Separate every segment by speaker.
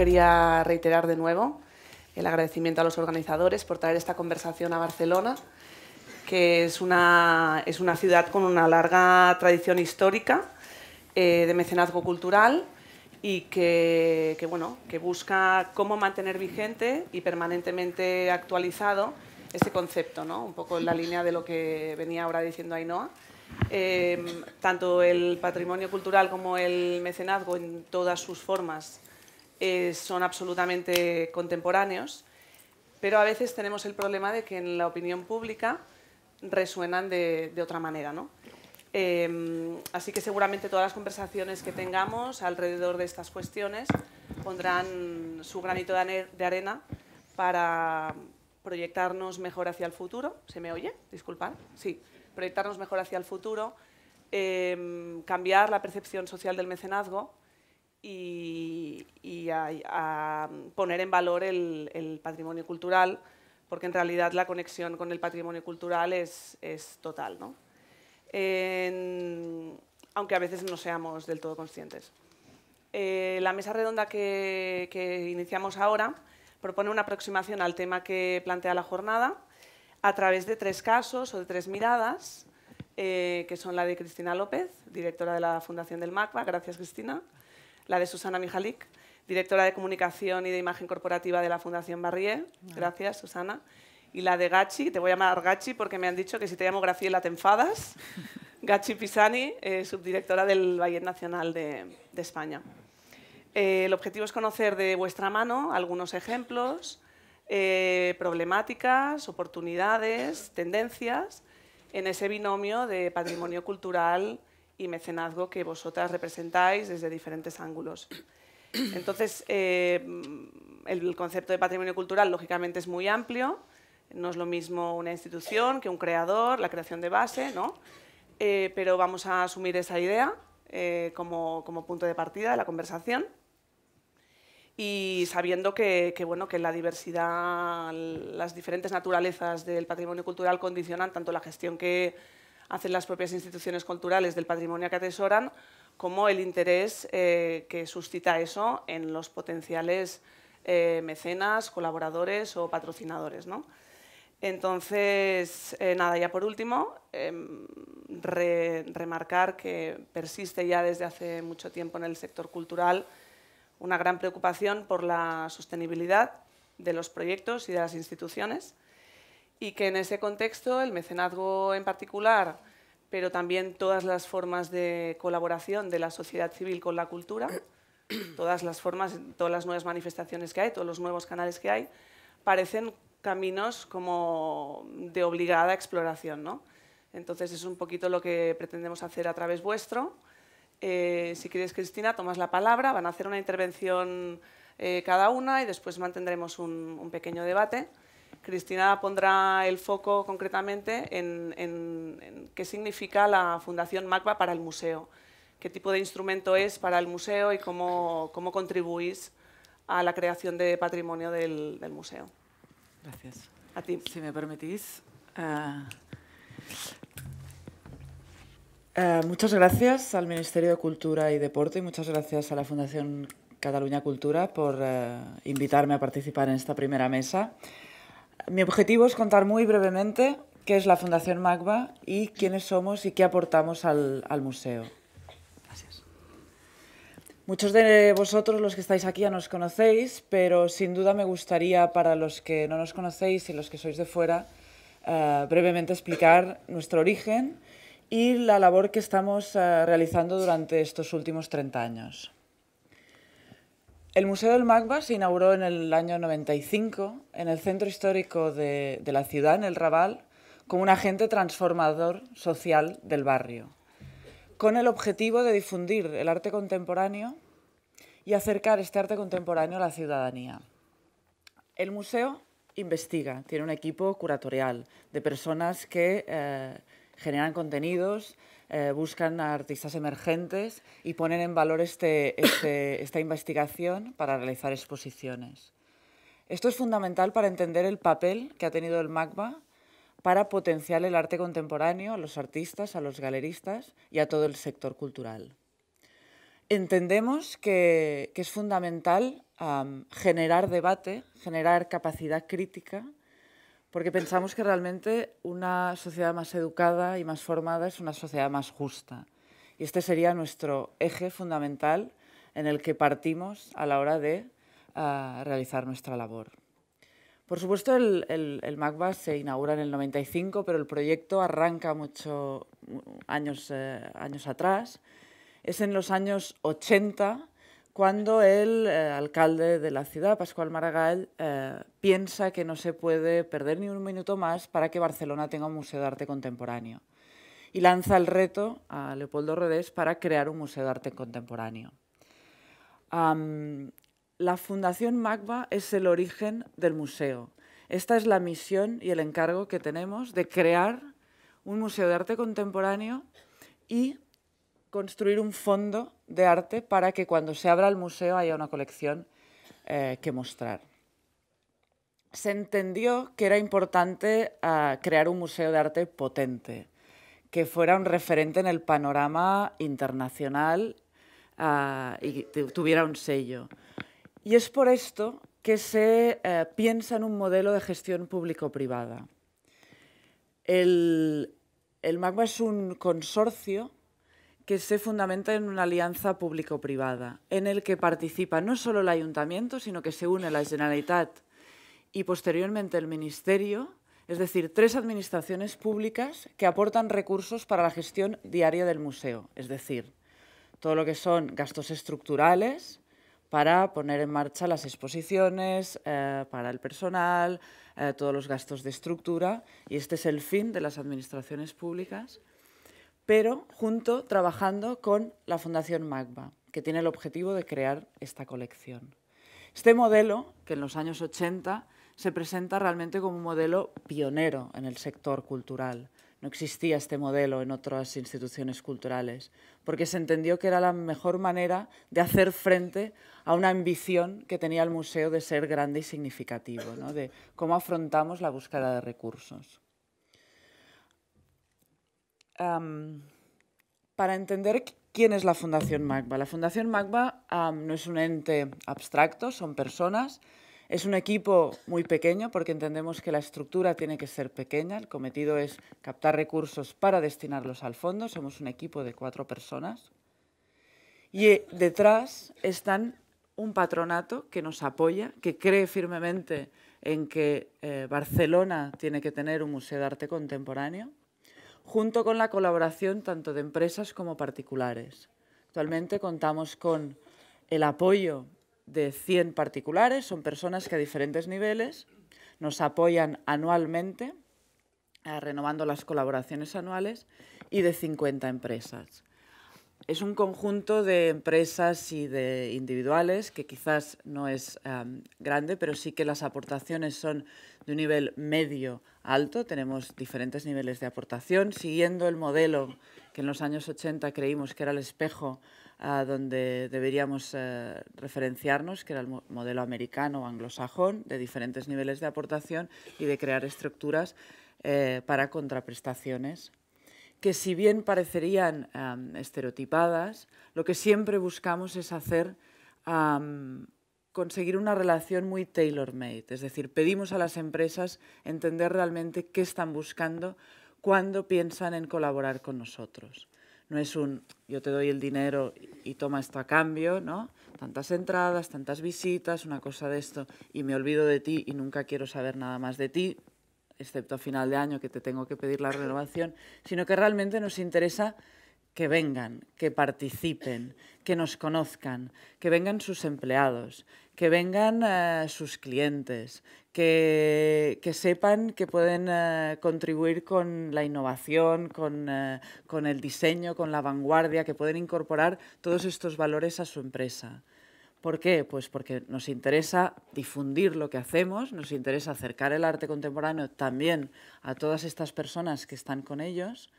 Speaker 1: quería reiterar de nuevo el agradecimiento a los organizadores por traer esta conversación a Barcelona, que es una, es una ciudad con una larga tradición histórica eh, de mecenazgo cultural y que, bueno, que busca cómo mantener vigente y permanentemente actualizado este concepto, ¿no? un poco en la línea de lo que venía ahora diciendo Ainhoa. Eh, tanto el patrimonio cultural como el mecenazgo en todas sus formas eh, son absolutamente contemporáneos, pero a veces tenemos el problema de que en la opinión pública resuenan de, otra manera. ¿no? Em, así que seguramente todas las conversaciones que tengamos alrededor de estas cuestiones pondrán su granito de arena para proyectarnos mejor hacia el futuro. ¿Se me oye? Disculpad. Sí, proyectarnos mejor hacia el futuro, em, cambiar la percepción social del mecenazgo y, a, poner en valor el, patrimonio cultural, porque en realidad la conexión con el patrimonio cultural es, total, aunque a veces no seamos del todo conscientes. Eh, la mesa redonda que, iniciamos ahora propone una aproximación al tema que plantea la jornada a través de tres casos o de tres miradas, eh, que son la de Cristina López, directora de la Fundación del MACBA, gracias Cristina, la de Susana Mijalic, directora de comunicación y de imagen corporativa de la Fundación Barrié. Gracias, Susana. Y la de Gachi, te voy a llamar Gachi porque me han dicho que si te llamo Graciela te enfadas. Gachi Pisani, eh, subdirectora del Ballet Nacional de, España. Eh, el objetivo es conocer de vuestra mano algunos ejemplos, eh, problemáticas, oportunidades, tendencias en ese binomio de patrimonio cultural, y mecenazgo que vosotras representáis desde diferentes ángulos. Entonces, eh, el concepto de patrimonio cultural, lógicamente, es muy amplio. No es lo mismo una institución que un creador, la creación de base, ¿no? Eh, pero vamos a asumir esa idea eh, como, punto de partida de la conversación y sabiendo que, que, bueno, que la diversidad, las diferentes naturalezas del patrimonio cultural condicionan tanto la gestión que, hacen las propias instituciones culturales del patrimonio que atesoran, como el interés eh, que suscita eso en los potenciales eh, mecenas, colaboradores o patrocinadores. Entonces, eh, nada, ya por último, em, remarcar que persiste ya desde hace mucho tiempo en el sector cultural una gran preocupación por la sostenibilidad de los proyectos y de las instituciones y que en ese contexto el mecenazgo en particular, pero también todas las formas de colaboración de la sociedad civil con la cultura, todas las formas, todas las nuevas manifestaciones que hay, todos los nuevos canales que hay, parecen caminos como de obligada exploración. Entonces es un poquito lo que pretendemos hacer a través vuestro. Eh, si quieres, Cristina, tomas la palabra, van a hacer una intervención eh, cada una y después mantendremos un pequeño debate. Cristina pondrá el foco concretamente en, qué significa la Fundación MACBA para el museo, qué tipo de instrumento es para el museo y cómo, contribuís a la creación de patrimonio del,
Speaker 2: museo. Gracias. A ti. Si me permitís. Eh, eh, muchas gracias al Ministerio de Cultura y Deporte y muchas gracias a la Fundación Cataluña Cultura por eh, invitarme a participar en esta primera mesa. Mi objetivo es contar muy brevemente qué es la Fundación Magba y quiénes somos y qué aportamos al, museo. Muchos de vosotros, los que estáis aquí, ya nos conocéis, pero sin duda me gustaría, para los que no nos conocéis y los que sois de fuera, eh, brevemente explicar nuestro origen y la labor que estamos eh, realizando durante estos últimos 30 años. El Museo del Magba se inauguró en el año 95 en el centro histórico de, la ciudad, en el Raval, como un agente transformador social del barrio, con el objetivo de difundir el arte contemporáneo y acercar este arte contemporáneo a la ciudadanía. El museo investiga, tiene un equipo curatorial de personas que eh, generan contenidos, eh, buscan a artistas emergentes y ponen en valor este, este, esta investigación para realizar exposiciones. Esto es fundamental para entender el papel que ha tenido el MACBA para potenciar el arte contemporáneo a los artistas, a los galeristas y a todo el sector cultural. Entendemos que, es fundamental generar debate, generar capacidad crítica porque pensamos que realmente una sociedad más educada y más formada es una sociedad más justa. Y este sería nuestro eje fundamental en el que partimos a la hora de ah, realizar nuestra labor. Por supuesto, el, el, MACBA se inaugura en el 95, pero el proyecto arranca muchos años, eh, años atrás. Es en los años 80 cuando el eh, alcalde de la ciudad, Pascual Maragall, eh, piensa que no se puede perder ni un minuto más para que Barcelona tenga un museo de arte contemporáneo. Y lanza el reto a Leopoldo Redés para crear un museo de arte contemporáneo. la Fundación Magba es el origen del museo. Esta es la misión y el encargo que tenemos de crear un museo de arte contemporáneo y construir un fondo de arte para que cuando se abra el museo haya una colección eh, que mostrar. Se entendió que era importante ah, crear un museo de arte potente, que fuera un referente en el panorama internacional ah, y tuviera un sello. Y es por esto que se eh, piensa en un modelo de gestión público-privada. El, el es un consorcio que se fundamenta en una alianza público-privada, en el que participa no solo el ayuntamiento, sino que se une la Generalitat y posteriormente el Ministerio, es decir, tres administraciones públicas que aportan recursos para la gestión diaria del museo, es decir, todo lo que son gastos estructurales para poner en marcha las exposiciones, eh, para el personal, eh, todos los gastos de estructura, y este es el fin de las administraciones públicas pero junto trabajando con la Fundación Magba, que tiene el objetivo de crear esta colección. Este modelo, que en los años 80 se presenta realmente como un modelo pionero en el sector cultural. No existía este modelo en otras instituciones culturales, porque se entendió que era la mejor manera de hacer frente a una ambición que tenía el museo de ser grande y significativo, de cómo afrontamos la búsqueda de recursos para entender quién es la Fundación MACBA. La Fundación MACBA no es un ente abstracto, son personas. Es un equipo muy pequeño porque entendemos que la estructura tiene que ser pequeña. El cometido es captar recursos para destinarlos al fondo. Somos un equipo de cuatro personas. Y eh, detrás están un patronato que nos apoya, que cree firmemente en que eh, Barcelona tiene que tener un museo de arte contemporáneo junto con la colaboración tanto de empresas como particulares. Actualmente contamos con el apoyo de 100 particulares, son personas que a diferentes niveles nos apoyan anualmente, ah, renovando las colaboraciones anuales, y de 50 empresas es un conjunto de empresas y de individuales que quizás no es grande, pero sí que las aportaciones son de un nivel medio alto. Tenemos diferentes niveles de aportación, siguiendo el modelo que en los años 80 creímos que era el espejo a donde deberíamos eh, referenciarnos, que era el modelo americano o anglosajón, de diferentes niveles de aportación y de crear estructuras eh, para contraprestaciones que si bien parecerían estereotipadas, lo que siempre buscamos es hacer, conseguir una relación muy tailor-made. Es decir, pedimos a las empresas entender realmente qué están buscando cuando piensan en colaborar con nosotros. No es un yo te doy el dinero y toma esto a cambio, ¿no? Tantas entradas, tantas visitas, una cosa de esto, y me olvido de ti y nunca quiero saber nada más de ti, excepto a final de año que te tengo que pedir la renovación, sino que realmente nos interesa que vengan, que participen, que nos conozcan, que vengan sus empleados, que vengan eh, sus clientes, que, sepan que pueden eh, contribuir con la innovación, eh, con el diseño, con la vanguardia, que pueden incorporar todos estos valores a su empresa. ¿Por qué? Pues porque nos interesa difundir lo que hacemos, nos interesa acercar el arte contemporáneo también a todas estas personas que están con ellos,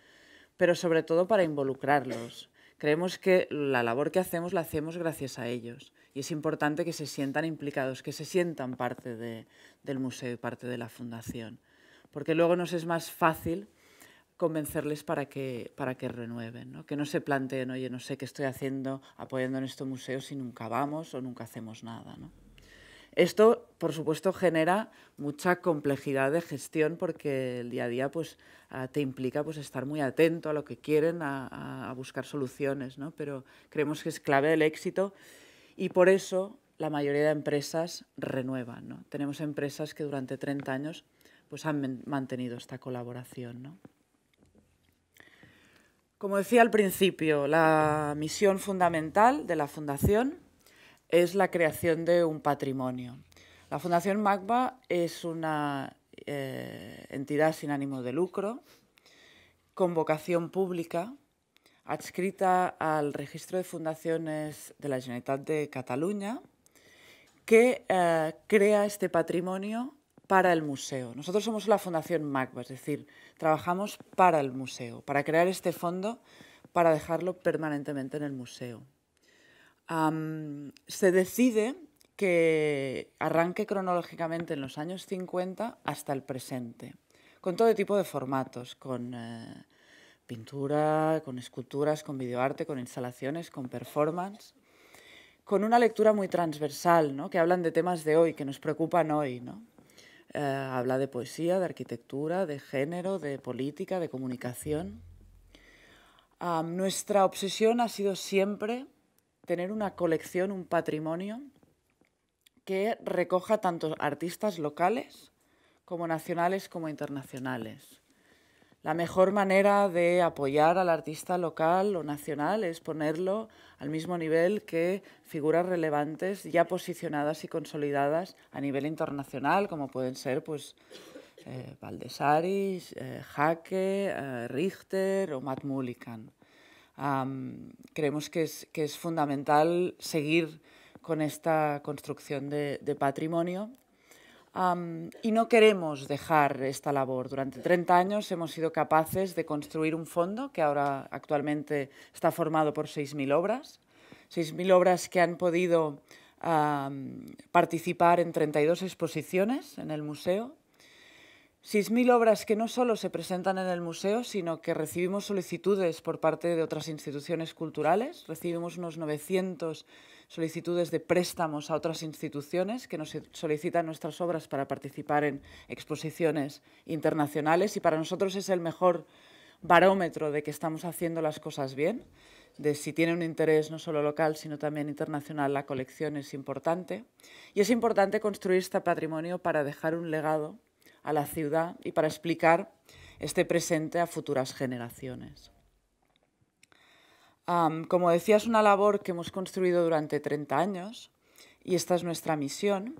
Speaker 2: pero sobre todo para involucrarlos. Creemos que la labor que hacemos la hacemos gracias a ellos y es importante que se sientan implicados, que se sientan parte del museo y parte de la fundación, porque luego nos es más fácil convencerles para que, para que renueven, ¿no? que no se planteen, oye, no sé qué estoy haciendo apoyando en este museo si nunca vamos o nunca hacemos nada. ¿no? Esto, por supuesto, genera mucha complejidad de gestión porque el día a día pues, ah, te implica pues, estar muy atento a lo que quieren, a, a buscar soluciones, ¿no? pero creemos que es clave el éxito y por eso la mayoría de empresas renuevan. ¿no? Tenemos empresas que durante 30 años pues, han mantenido esta colaboración. ¿no? Como decía al principio, la misión fundamental de la Fundación es la creación de un patrimonio. La Fundación Magba es una eh, entidad sin ánimo de lucro, con vocación pública, adscrita al registro de fundaciones de la Generalitat de Cataluña, que eh, crea este patrimonio para el museo. Nosotros somos la Fundación MACBA, es decir, trabajamos para el museo, para crear este fondo, para dejarlo permanentemente en el museo. se decide que arranque cronológicamente en los años 50 hasta el presente, con todo tipo de formatos, con eh, pintura, con esculturas, con videoarte, con instalaciones, con performance, con una lectura muy transversal, ¿no? que hablan de temas de hoy, que nos preocupan hoy. ¿no? Eh, habla de poesía, de arquitectura, de género, de política, de comunicación. nuestra obsesión ha sido siempre tener una colección, un patrimonio que recoja tanto artistas locales como nacionales como internacionales. La mejor manera de apoyar al artista local o nacional es ponerlo al mismo nivel que figuras relevantes ya posicionadas y consolidadas a nivel internacional, como pueden ser pues, eh, eh Jaque, eh, Richter o Matt creemos que es, fundamental seguir con esta construcción de patrimonio y no queremos dejar esta labor. Durante 30 años hemos sido capaces de construir un fondo que ahora actualmente está formado por 6.000 obras, 6.000 obras que han podido participar en 32 exposiciones en el museo, 6.000 obras que no solo se presentan en el museo, sino que recibimos solicitudes por parte de otras instituciones culturales, recibimos unos 900 solicitudes de préstamos a otras instituciones que nos solicitan nuestras obras para participar en exposiciones internacionales y para nosotros es el mejor barómetro de que estamos haciendo las cosas bien, de si tiene un interés no solo local, sino también internacional, la colección es importante. Y es importante construir este patrimonio para dejar un legado a la ciudad y para explicar este presente a futuras generaciones como decía, es una labor que hemos construido durante 30 años y esta es nuestra misión.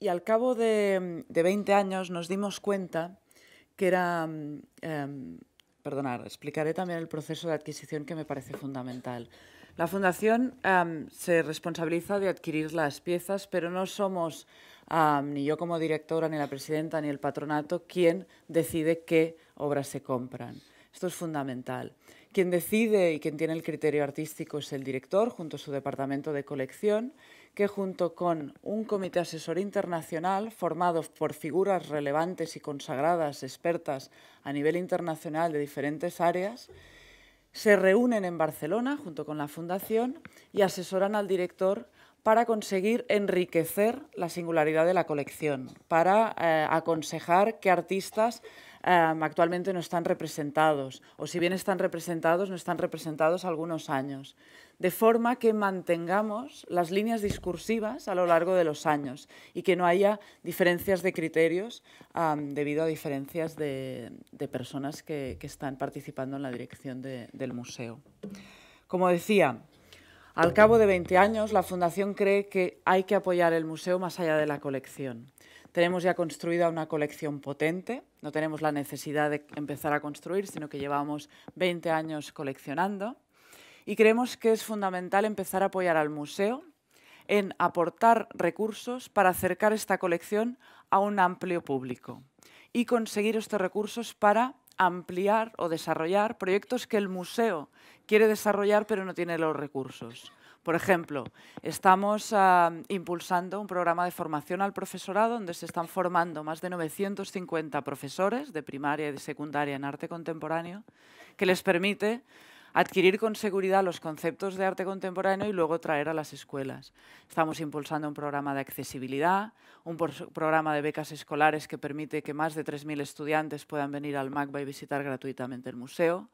Speaker 2: y al cabo de, 20 años nos dimos cuenta que era... Um, em, perdonar, explicaré también el proceso de adquisición que me parece fundamental. La Fundación se responsabiliza de adquirir las piezas, pero no somos ni yo como directora, ni la presidenta, ni el patronato quien decide qué obras se compran. Esto es fundamental. Quien decide y quien tiene el criterio artístico es el director, junto a su departamento de colección, que junto con un comité asesor internacional formado por figuras relevantes y consagradas expertas a nivel internacional de diferentes áreas, se reúnen en Barcelona junto con la Fundación y asesoran al director para conseguir enriquecer la singularidad de la colección, para eh, aconsejar qué artistas actualmente no están representados, o si bien están representados, no están representados algunos años. De forma que mantengamos las líneas discursivas a lo largo de los años y que no haya diferencias de criterios debido a diferencias de, personas que, están participando en la dirección del museo. Como decía, al cabo de 20 años, la Fundación cree que hay que apoyar el museo más allá de la colección. Tenemos ya construida una colección potente, no tenemos la necesidad de empezar a construir, sino que llevamos 20 años coleccionando. Y creemos que es fundamental empezar a apoyar al museo en aportar recursos para acercar esta colección a un amplio público y conseguir estos recursos para ampliar o desarrollar proyectos que el museo quiere desarrollar pero no tiene los recursos. Por ejemplo, estamos ah, impulsando un programa de formación al profesorado donde se están formando más de 950 profesores de primaria y de secundaria en arte contemporáneo que les permite adquirir con seguridad los conceptos de arte contemporáneo y luego traer a las escuelas. Estamos impulsando un programa de accesibilidad, un programa de becas escolares que permite que más de 3.000 estudiantes puedan venir al MACBA y visitar gratuitamente el museo.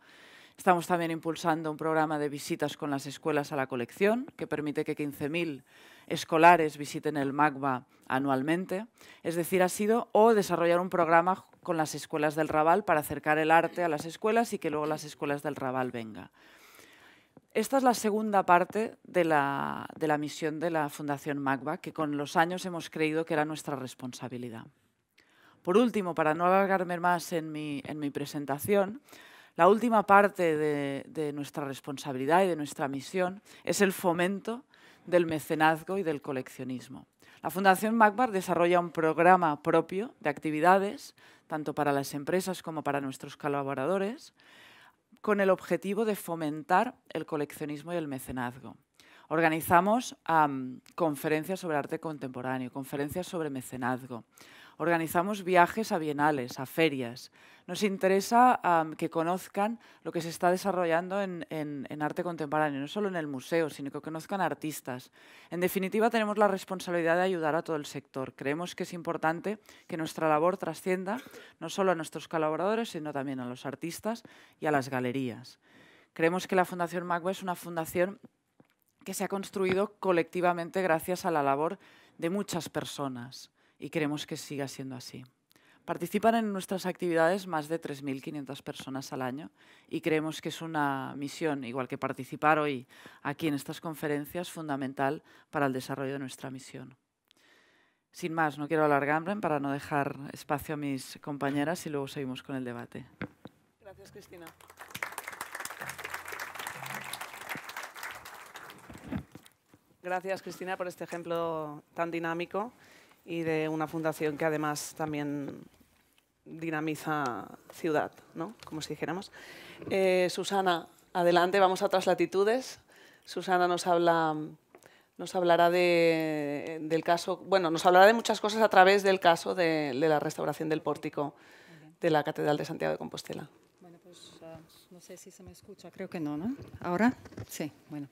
Speaker 2: Estamos también impulsando un programa de visitas con las escuelas a la colección, que permite que 15.000 escolares visiten el MACBA anualmente. Es decir, ha sido o desarrollar un programa con las escuelas del Raval para acercar el arte a las escuelas y que luego las escuelas del Raval vengan. Esta es la segunda parte de la, misión de la Fundación magba que con los años hemos creído que era nuestra responsabilidad. Por último, para no alargarme más en mi presentación, la última parte de, nuestra responsabilidad y de nuestra misión es el fomento del mecenazgo y del coleccionismo. La Fundación Magbar desarrolla un programa propio de actividades, tanto para las empresas como para nuestros colaboradores, con el objetivo de fomentar el coleccionismo y el mecenazgo. Organizamos conferencias sobre arte contemporáneo, conferencias sobre mecenazgo, Organizamos viajes a bienales, a ferias. Nos interesa que conozcan lo que se está desarrollando en, arte contemporáneo, no solo en el museo, sino que conozcan artistas. En definitiva, tenemos la responsabilidad de ayudar a todo el sector. Creemos que es importante que nuestra labor trascienda no solo a nuestros colaboradores, sino también a los artistas y a las galerías. Creemos que la Fundación Magua es una fundación que se ha construido colectivamente gracias a la labor de muchas personas y creemos que siga siendo así. Participan en nuestras actividades más de 3.500 personas al año y creemos que es una misión, igual que participar hoy aquí en estas conferencias, fundamental para el desarrollo de nuestra misión. Sin más, no quiero alargarme para no dejar espacio a mis compañeras y luego seguimos con el debate.
Speaker 1: Gracias, Cristina. Gracias, Cristina, por este ejemplo tan dinámico y de una fundación que además también dinamiza ciudad, ¿no? como si dijéramos. Eh, Susana, adelante, vamos a otras latitudes. Susana nos habla nos hablará de, del caso, bueno, nos hablará de muchas cosas a través del caso de la restauración del pórtico de la Catedral de Santiago de Compostela.
Speaker 3: No sé si se me escucha, creo
Speaker 1: que no, ¿no? Ahora, sí, bueno.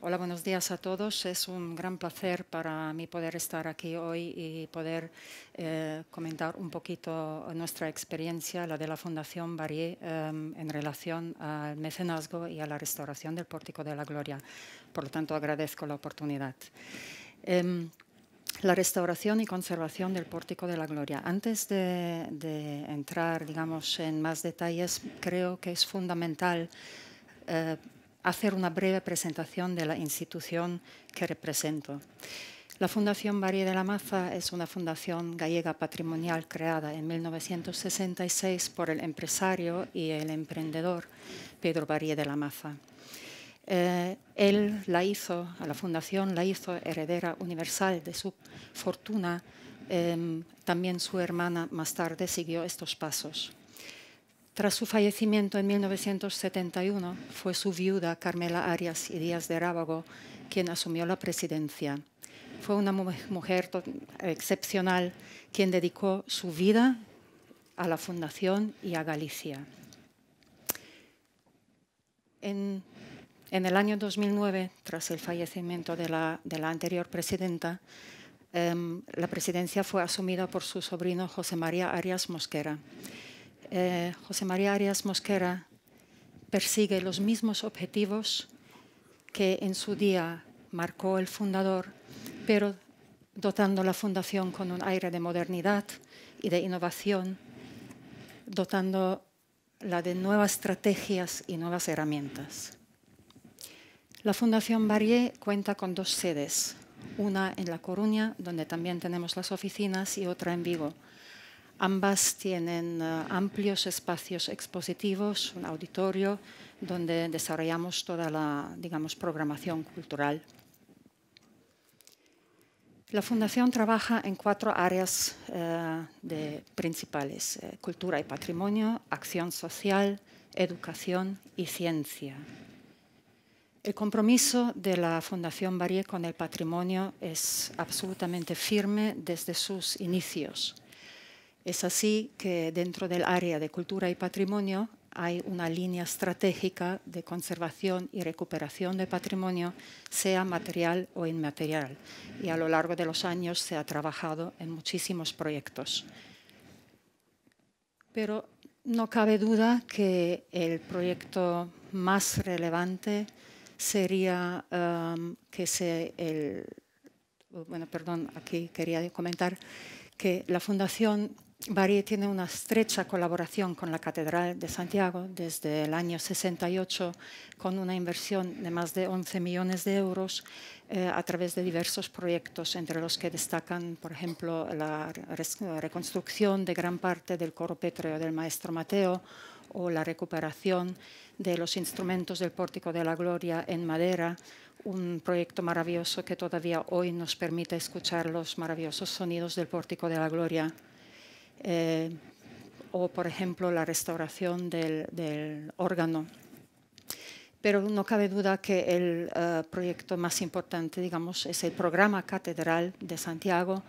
Speaker 3: Hola, buenos días a todos. Es un gran placer para mí poder estar aquí hoy y poder eh, comentar un poquito nuestra experiencia, la de la Fundación Barrié, em, en relación al mecenazgo y a la restauración del Pórtico de la Gloria. Por lo tanto, agradezco la oportunidad. Em, la restauración y conservación del Pórtico de la Gloria. Antes de, entrar, digamos, en más detalles, creo que es fundamental eh, hacer una breve presentación de la institución que represento. La Fundación María de la Maza es una fundación gallega patrimonial creada en 1966 por el empresario y el emprendedor Pedro Barrié de la Maza. Eh, él la hizo, a la fundación la hizo heredera universal de su fortuna. Em, también su hermana más tarde siguió estos pasos. Tras su fallecimiento en 1971, fue su viuda Carmela Arias y Díaz de Rábago quien asumió la presidencia. Fue una mujer excepcional quien dedicó su vida a la Fundación y a Galicia. En en el año 2009, tras el fallecimiento de la, anterior presidenta, em, la presidencia fue asumida por su sobrino José María Arias Mosquera. Eh, José María Arias Mosquera persigue los mismos objetivos que en su día marcó el fundador, pero dotando la fundación con un aire de modernidad y de innovación, dotando la de nuevas estrategias y nuevas herramientas. La Fundación Barrié cuenta con dos sedes, una en La Coruña, donde también tenemos las oficinas, y otra en Vigo. Ambas tienen eh, amplios espacios expositivos, un auditorio, donde desarrollamos toda la, programación cultural. La Fundación trabaja en cuatro áreas eh, principales, eh, cultura y patrimonio, acción social, educación y ciencia. El compromiso de la Fundación Barrié con el patrimonio es absolutamente firme desde sus inicios. Es así que dentro del área de cultura y patrimonio hay una línea estratégica de conservación y recuperación de patrimonio, sea material o inmaterial, y a lo largo de los años se ha trabajado en muchísimos proyectos. Pero no cabe duda que el proyecto más relevante sería um, que se el, bueno, perdón, aquí quería comentar que la Fundación Barie tiene una estrecha colaboración con la Catedral de Santiago desde el año 68 con una inversión de más de 11 millones de euros eh, a través de diversos proyectos, entre los que destacan, por ejemplo, la reconstrucción de gran parte del coro pétreo del maestro Mateo o la recuperación de los instrumentos del Pórtico de la Gloria en madera, un proyecto maravilloso que todavía hoy nos permite escuchar los maravillosos sonidos del Pórtico de la Gloria. Eh, o, por ejemplo, la restauración del, órgano. Pero no cabe duda que el eh, proyecto más importante, digamos, es el programa catedral de Santiago,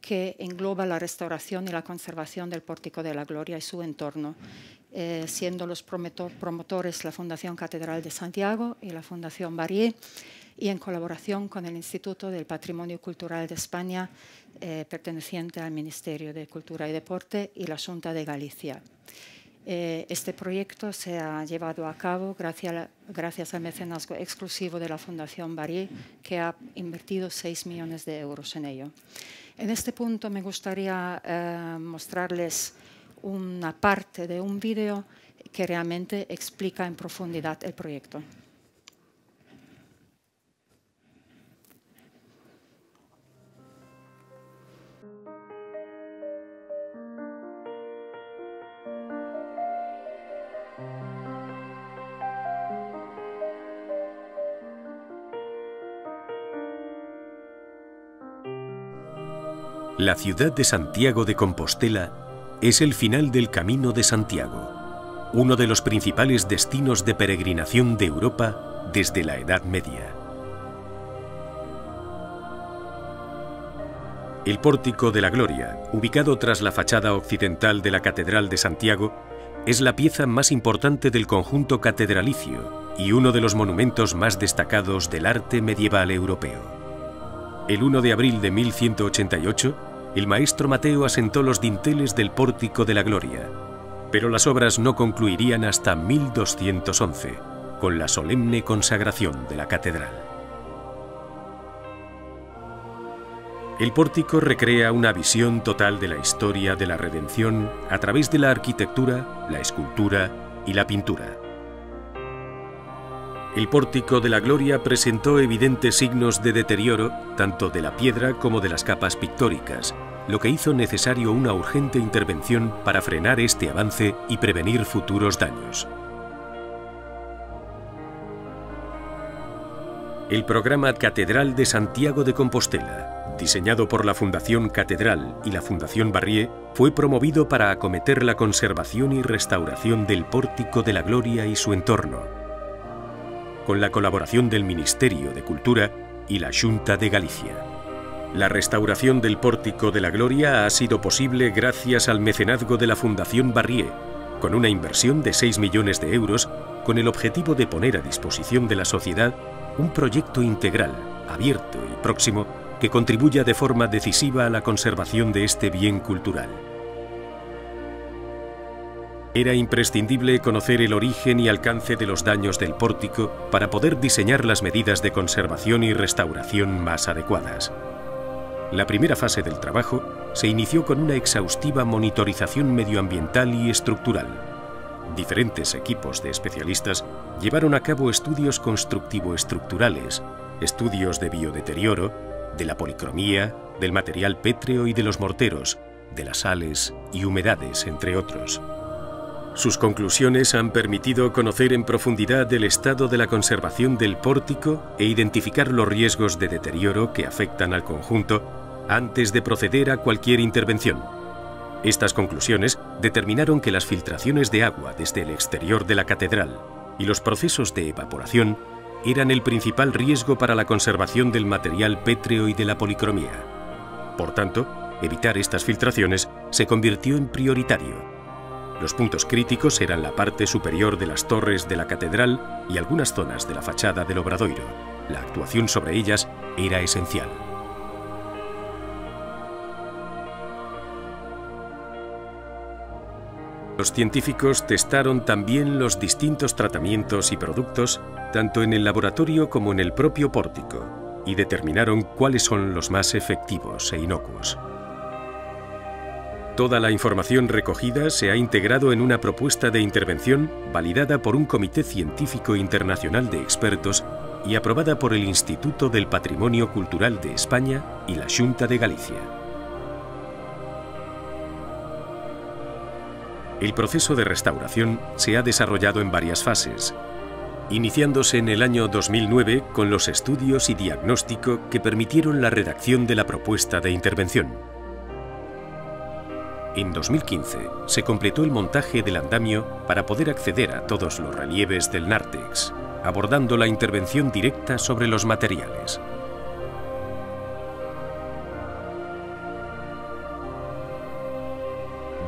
Speaker 3: que engloba la restauración y la conservación del Pórtico de la Gloria y su entorno. Eh, siendo los promotores la Fundación Catedral de Santiago y la Fundación Barrié, y en colaboración con el Instituto del Patrimonio Cultural de España, eh, perteneciente al Ministerio de Cultura y Deporte y la Junta de Galicia. Eh, este proyecto se ha llevado a cabo gracias, gracias al mecenazgo exclusivo de la Fundación Barrié, que ha invertido 6 millones de euros en ello. En este punto me gustaría mostrarles una parte de un vídeo que realmente explica en profundidad el proyecto.
Speaker 4: La ciudad de Santiago de Compostela es el final del Camino de Santiago, uno de los principales destinos de peregrinación de Europa desde la Edad Media. El Pórtico de la Gloria, ubicado tras la fachada occidental de la Catedral de Santiago, es la pieza más importante del conjunto catedralicio y uno de los monumentos más destacados del arte medieval europeo. El 1 de abril de 1188, el maestro Mateo asentó los dinteles del pórtico de la gloria, pero las obras no concluirían hasta 1211, con la solemne consagración de la catedral. El pórtico recrea una visión total de la historia de la redención a través de la arquitectura, la escultura y la pintura. El pórtico de la Gloria presentó evidentes signos de deterioro, tanto de la piedra como de las capas pictóricas, lo que hizo necesario una urgente intervención para frenar este avance y prevenir futuros daños. El programa Catedral de Santiago de Compostela, diseñado por la Fundación Catedral y la Fundación Barrié, fue promovido para acometer la conservación y restauración del Pórtico de la Gloria y su entorno, con la colaboración del Ministerio de Cultura y la Junta de Galicia. La restauración del Pórtico de la Gloria ha sido posible gracias al mecenazgo de la Fundación Barrié, con una inversión de 6 millones de euros con el objetivo de poner a disposición de la sociedad un proyecto integral, abierto y próximo que contribuya de forma decisiva a la conservación de este bien cultural. Era imprescindible conocer el origen y alcance de los daños del pórtico para poder diseñar las medidas de conservación y restauración más adecuadas. La primera fase del trabajo se inició con una exhaustiva monitorización medioambiental y estructural, diferentes equipos de especialistas llevaron a cabo estudios constructivo-estructurales, estudios de biodeterioro, de la policromía, del material pétreo y de los morteros, de las sales y humedades, entre otros. Sus conclusiones han permitido conocer en profundidad el estado de la conservación del pórtico e identificar los riesgos de deterioro que afectan al conjunto antes de proceder a cualquier intervención. Estas conclusiones determinaron que las filtraciones de agua desde el exterior de la catedral y los procesos de evaporación eran el principal riesgo para la conservación del material pétreo y de la policromía. Por tanto, evitar estas filtraciones se convirtió en prioritario los puntos críticos eran la parte superior de las torres de la catedral y algunas zonas de la fachada del obradoiro. La actuación sobre ellas era esencial. Los científicos testaron también los distintos tratamientos y productos, tanto en el laboratorio como en el propio pórtico, y determinaron cuáles son los más efectivos e inocuos. Toda la información recogida se ha integrado en una propuesta de intervención validada por un Comité Científico Internacional de Expertos y aprobada por el Instituto del Patrimonio Cultural de España y la Junta de Galicia. El proceso de restauración se ha desarrollado en varias fases, iniciándose en el año 2009 con los estudios y diagnóstico que permitieron la redacción de la propuesta de intervención. En 2015 se completó el montaje del andamio para poder acceder a todos los relieves del nártex, abordando la intervención directa sobre los materiales.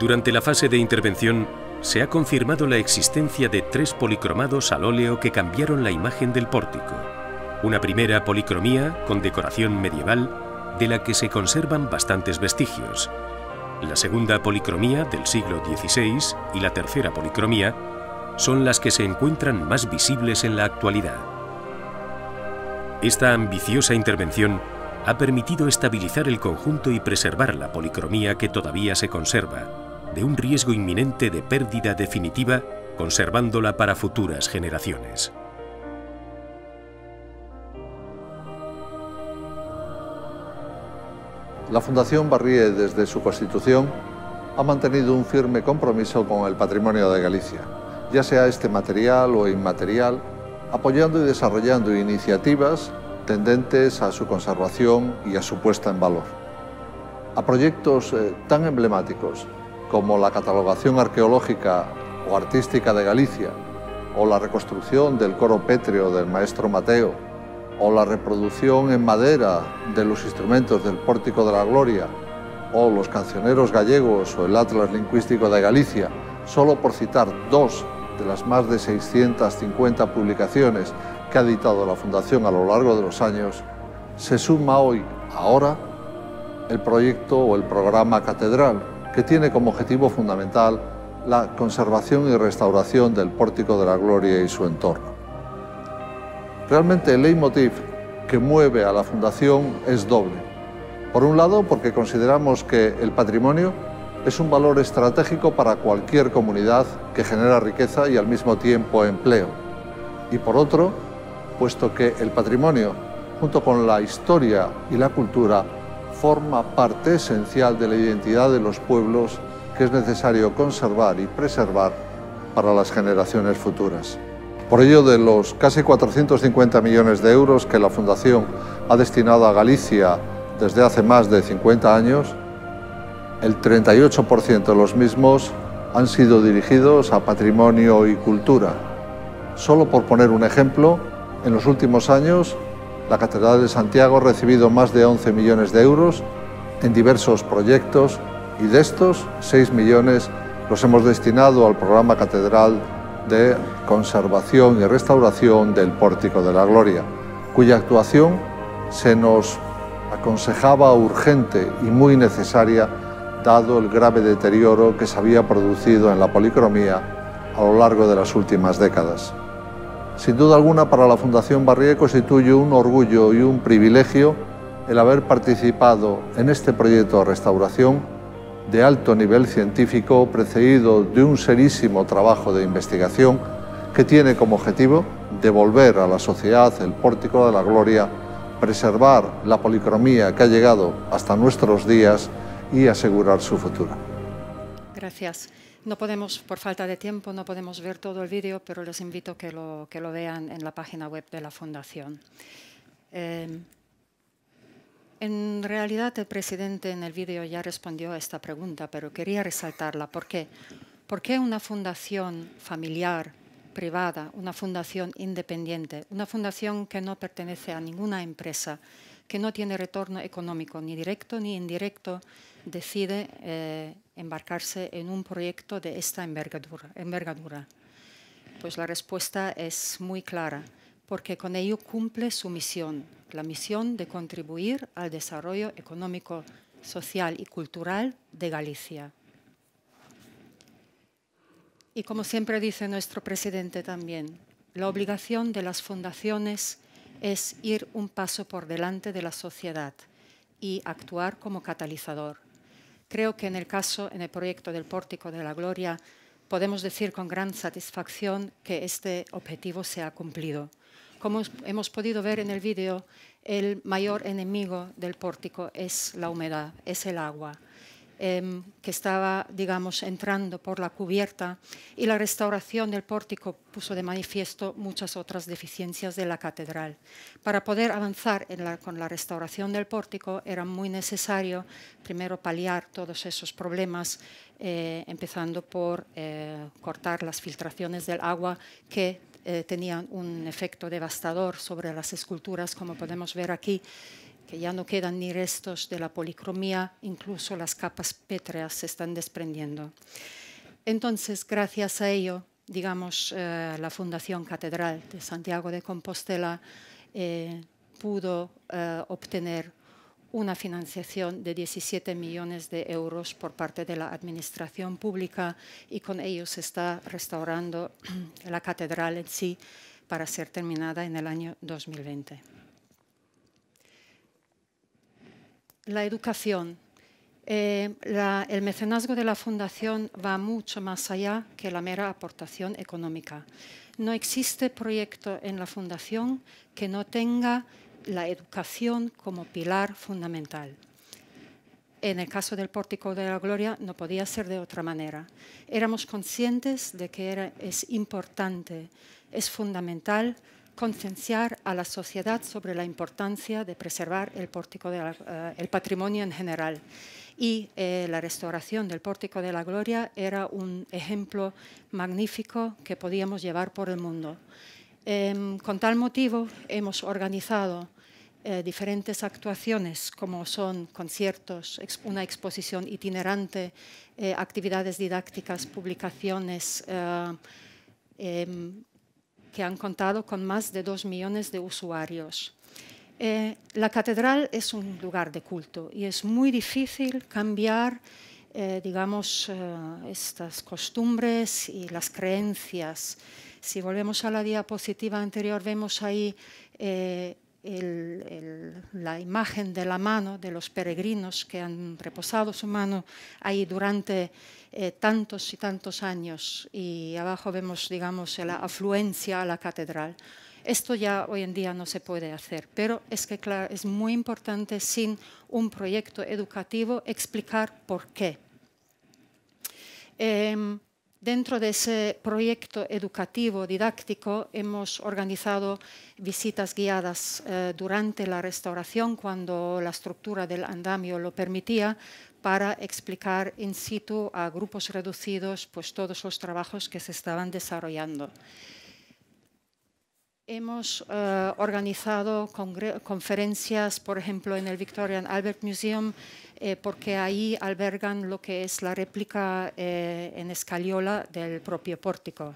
Speaker 4: Durante la fase de intervención se ha confirmado la existencia de tres policromados al óleo que cambiaron la imagen del pórtico. Una primera policromía con decoración medieval de la que se conservan bastantes vestigios la segunda policromía del siglo XVI y la tercera policromía son las que se encuentran más visibles en la actualidad. Esta ambiciosa intervención ha permitido estabilizar el conjunto y preservar la policromía que todavía se conserva, de un riesgo inminente de pérdida definitiva, conservándola para futuras generaciones.
Speaker 5: La Fundación Barrié, desde su constitución, ha mantenido un firme compromiso con el patrimonio de Galicia, ya sea este material o inmaterial, apoyando y desarrollando iniciativas tendentes a su conservación y a su puesta en valor. A proyectos eh, tan emblemáticos como la catalogación arqueológica o artística de Galicia o la reconstrucción del coro pétreo del maestro Mateo o la reproducción en madera de los instrumentos del Pórtico de la Gloria, o los cancioneros gallegos o el Atlas Lingüístico de Galicia, solo por citar dos de las más de 650 publicaciones que ha editado la Fundación a lo largo de los años, se suma hoy, ahora, el proyecto o el programa Catedral, que tiene como objetivo fundamental la conservación y restauración del Pórtico de la Gloria y su entorno. Realmente el leitmotiv que mueve a la Fundación es doble. Por un lado, porque consideramos que el patrimonio es un valor estratégico para cualquier comunidad que genera riqueza y al mismo tiempo empleo. Y por otro, puesto que el patrimonio, junto con la historia y la cultura, forma parte esencial de la identidad de los pueblos que es necesario conservar y preservar para las generaciones futuras. Por ello, de los casi 450 millones de euros que la Fundación ha destinado a Galicia desde hace más de 50 años, el 38% de los mismos han sido dirigidos a patrimonio y cultura. Solo por poner un ejemplo, en los últimos años, la Catedral de Santiago ha recibido más de 11 millones de euros en diversos proyectos y de estos, 6 millones los hemos destinado al programa Catedral de conservación y restauración del Pórtico de la Gloria, cuya actuación se nos aconsejaba urgente y muy necesaria dado el grave deterioro que se había producido en la policromía a lo largo de las últimas décadas. Sin duda alguna para la Fundación Barrié constituye un orgullo y un privilegio el haber participado en este proyecto de restauración de alto nivel científico precedido de un serísimo trabajo de investigación que tiene como objetivo devolver a la sociedad el pórtico de la gloria, preservar la policromía que ha llegado hasta nuestros días y asegurar su futuro.
Speaker 3: Gracias. No podemos, por falta de tiempo, no podemos ver todo el vídeo, pero les invito a que lo, vean en la página web de la Fundación. Eh, en realidad el presidente en el vídeo ya respondió a esta pregunta, pero quería resaltarla. ¿Por qué? ¿Por qué una fundación familiar, privada, una fundación independiente, una fundación que no pertenece a ninguna empresa, que no tiene retorno económico ni directo ni indirecto, decide eh, embarcarse en un proyecto de esta envergadura? Pues la respuesta es muy clara porque con ello cumple su misión, la misión de contribuir al desarrollo económico, social y cultural de Galicia. Y como siempre dice nuestro presidente también, la obligación de las fundaciones es ir un paso por delante de la sociedad y actuar como catalizador. Creo que en el caso, en el proyecto del Pórtico de la Gloria, podemos decir con gran satisfacción que este objetivo se ha cumplido. Como hemos podido ver en el vídeo, el mayor enemigo del pórtico es la humedad, es el agua em, que estaba, digamos, entrando por la cubierta y la restauración del pórtico puso de manifiesto muchas otras deficiencias de la catedral. Para poder avanzar con la restauración del pórtico era muy necesario primero paliar todos esos problemas, eh, empezando por eh, cortar las filtraciones del agua que eh, tenían un efecto devastador sobre las esculturas, como podemos ver aquí, que ya no quedan ni restos de la policromía, incluso las capas pétreas se están desprendiendo. Entonces, gracias a ello, digamos, eh, la Fundación Catedral de Santiago de Compostela eh, pudo obtener una financiación de 17 millones de euros por parte de la Administración Pública y con ello se está restaurando la catedral en sí para ser terminada en el año 2020. La educación. Eh, el mecenazgo de la Fundación va mucho más allá que la mera aportación económica. No existe proyecto en la Fundación que no tenga la educación como pilar fundamental. En el caso del Pórtico de la Gloria no podía ser de otra manera. Éramos conscientes de que es importante, es fundamental concienciar a la sociedad sobre la importancia de preservar el pórtico eh, el patrimonio en general. Y eh, la restauración del pórtico de la gloria era un ejemplo magnífico que podíamos llevar por el mundo. Em, con tal motivo hemos organizado eh, diferentes actuaciones como son conciertos, una exposición itinerante, eh, actividades didácticas, publicaciones eh, em, que han contado con más de dos millones de usuarios. la catedral es un lugar de culto y es muy difícil cambiar digamos, estas costumbres y las creencias. Si volvemos a la diapositiva anterior, vemos ahí eh, la imagen de la mano de los peregrinos que han reposado su mano ahí durante eh, tantos y tantos años y abajo vemos, digamos, la afluencia a la catedral. Esto ya hoy en día no se puede hacer, pero es que claro, es muy importante sin un proyecto educativo explicar por qué. Em, Dentro de ese proyecto educativo didáctico hemos organizado visitas guiadas eh, durante la restauración cuando la estructura del andamio lo permitía para explicar in situ a grupos reducidos pues, todos los trabajos que se estaban desarrollando. Hemos eh, organizado conferencias, por ejemplo, en el Victorian Albert Museum, eh, porque ahí albergan lo que es la réplica eh, en escaliola del propio pórtico.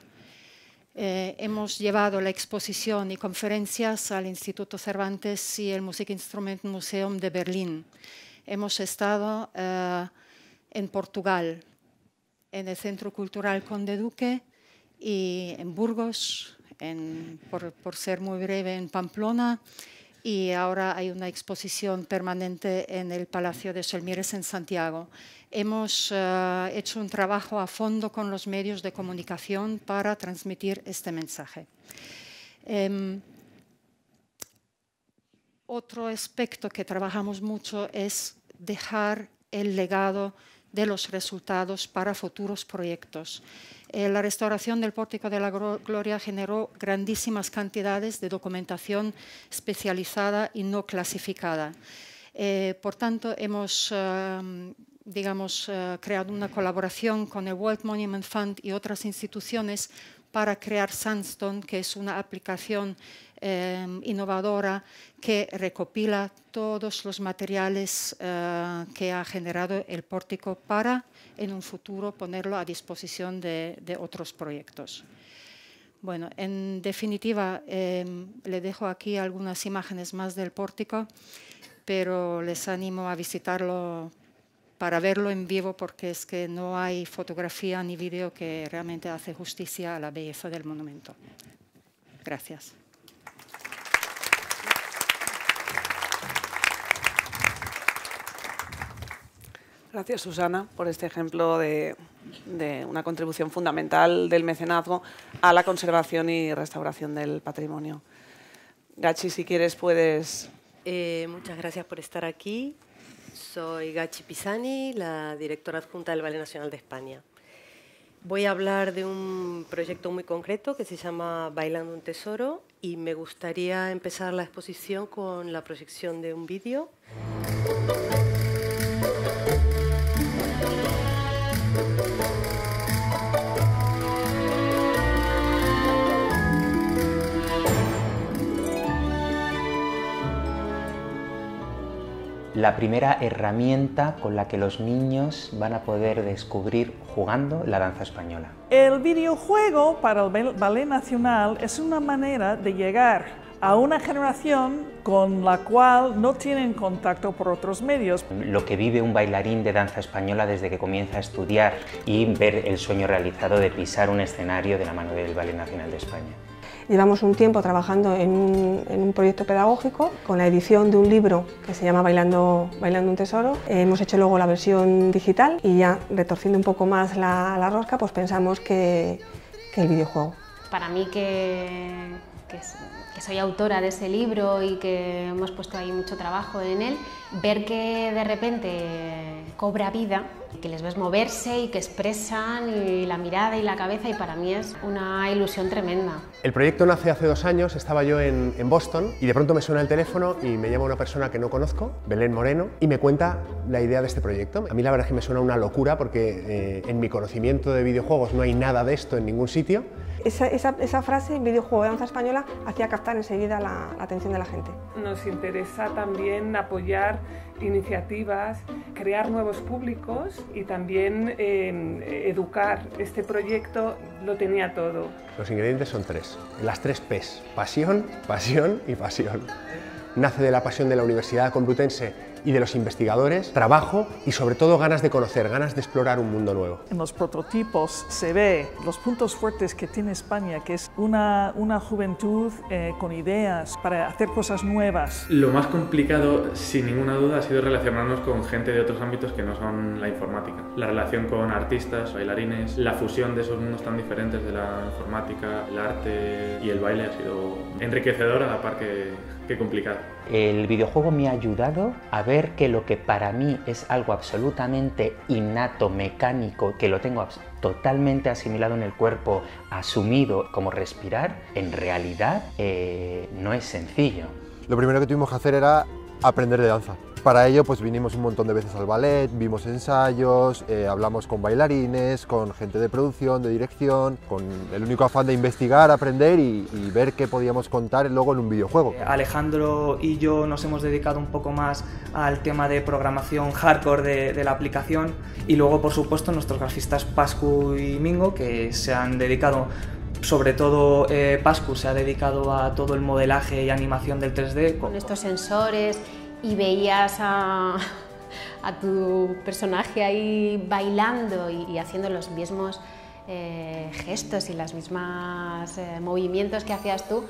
Speaker 3: hemos llevado la exposición y conferencias al Instituto Cervantes y el Instrument Museum de Berlín. Hemos estado en Portugal, en el Centro Cultural Conde Duque y en Burgos, por, ser muy breve, en Pamplona y ahora hay una exposición permanente en el Palacio de Solmieres en Santiago. Hemos eh, hecho un trabajo a fondo con los medios de comunicación para transmitir este mensaje. Em, otro aspecto que trabajamos mucho es dejar el legado de los resultados para futuros proyectos. Eh, la restauración del Pórtico de la Gloria generó grandísimas cantidades de documentación especializada y no clasificada. Eh, por tanto, hemos digamos, eh, creado una colaboración con el World Monument Fund y otras instituciones para crear Sandstone, que es una aplicación eh, innovadora que recopila todos los materiales eh, que ha generado el pórtico para en un futuro ponerlo a disposición de, otros proyectos. Bueno, en definitiva, eh, le dejo aquí algunas imágenes más del pórtico, pero les animo a visitarlo para verlo en vivo porque es que no hay fotografía ni vídeo que realmente hace justicia a la belleza del monumento. Gracias.
Speaker 1: Gracias, Susana, por este ejemplo de, una contribución fundamental del mecenazgo a la conservación y restauración del patrimonio. Gachi, si quieres, puedes... Eh, muchas gracias por estar aquí. Soy Gachi Pisani, la
Speaker 6: directora adjunta del Ballet Nacional de España. Voy a hablar de un proyecto muy concreto que se llama Bailando un Tesoro y me gustaría empezar la exposición con la proyección de un vídeo.
Speaker 7: la primera herramienta con la que los niños van a poder descubrir jugando la danza española.
Speaker 1: El videojuego para el Ballet Nacional es una manera de llegar a una generación con la cual no tienen contacto por otros medios.
Speaker 7: Lo que vive un bailarín de danza española desde que comienza a estudiar y ver el sueño realizado de pisar un escenario de la mano del Ballet Nacional de España.
Speaker 1: Llevamos un tiempo trabajando en un, proyecto pedagógico con la edición de un libro que se llama Bailando, Bailando un Tesoro. Eh, hemos hecho luego la versión digital y ya retorciendo un poco más la, rosca, pues pensamos que, el videojuego.
Speaker 6: Para mí que, que es que soy autora de ese libro y que hemos puesto ahí mucho trabajo en él, ver que de repente cobra vida, que les ves moverse y que expresan la mirada y la cabeza y para mí es una ilusión tremenda.
Speaker 4: El proyecto nace hace dos años, estaba yo en, Boston y de pronto me suena el teléfono y me llama una persona que no conozco, Belén Moreno, y me cuenta la idea de este proyecto. A mí la verdad es que me suena una locura porque eh, en mi conocimiento de videojuegos no hay nada de esto en ningún sitio esa,
Speaker 1: esa, frase, videojuego de danza española, hacía captar enseguida la, atención de la gente. Nos interesa también apoyar iniciativas, crear nuevos públicos y también em, educar. Este proyecto lo tenía todo.
Speaker 4: Los ingredientes son tres, las tres P's, pasión, pasión y pasión. Nace de la pasión de la Universidad Complutense y de los investigadores, trabajo y sobre todo ganas de conocer, ganas de explorar un mundo nuevo.
Speaker 1: En los prototipos se ve los puntos fuertes que tiene España, que es una, una juventud eh, con ideas para hacer cosas nuevas. Lo más
Speaker 4: complicado, sin ninguna duda, ha sido relacionarnos con gente de otros ámbitos que no son la informática. La relación con artistas, bailarines, la fusión de esos mundos tan diferentes de la informática, el arte y el baile ha sido enriquecedor a la par que Qué complicado. El
Speaker 7: videojuego me ha ayudado a ver que lo que para mí es algo absolutamente innato, mecánico, que lo tengo totalmente asimilado en el cuerpo, asumido como respirar, en realidad
Speaker 5: eh, no es sencillo. Lo primero que tuvimos que hacer era aprender de danza para ello pues vinimos un montón de veces al ballet, vimos ensayos, eh, hablamos con bailarines, con gente de producción, de dirección, con el único afán de investigar, aprender y, ver qué podíamos contar luego en un videojuego. Eh,
Speaker 2: Alejandro y yo
Speaker 1: nos hemos dedicado un poco más al tema de programación hardcore de, la aplicación
Speaker 2: y luego por supuesto nuestros grafistas Pascu y Mingo que se han dedicado sobre todo eh, Pascu se ha dedicado a todo el modelaje y animación del 3D. Con estos sensores
Speaker 6: y veías a, tu personaje ahí bailando y, haciendo los mismos eh, gestos y los mismos eh, movimientos que hacías tú,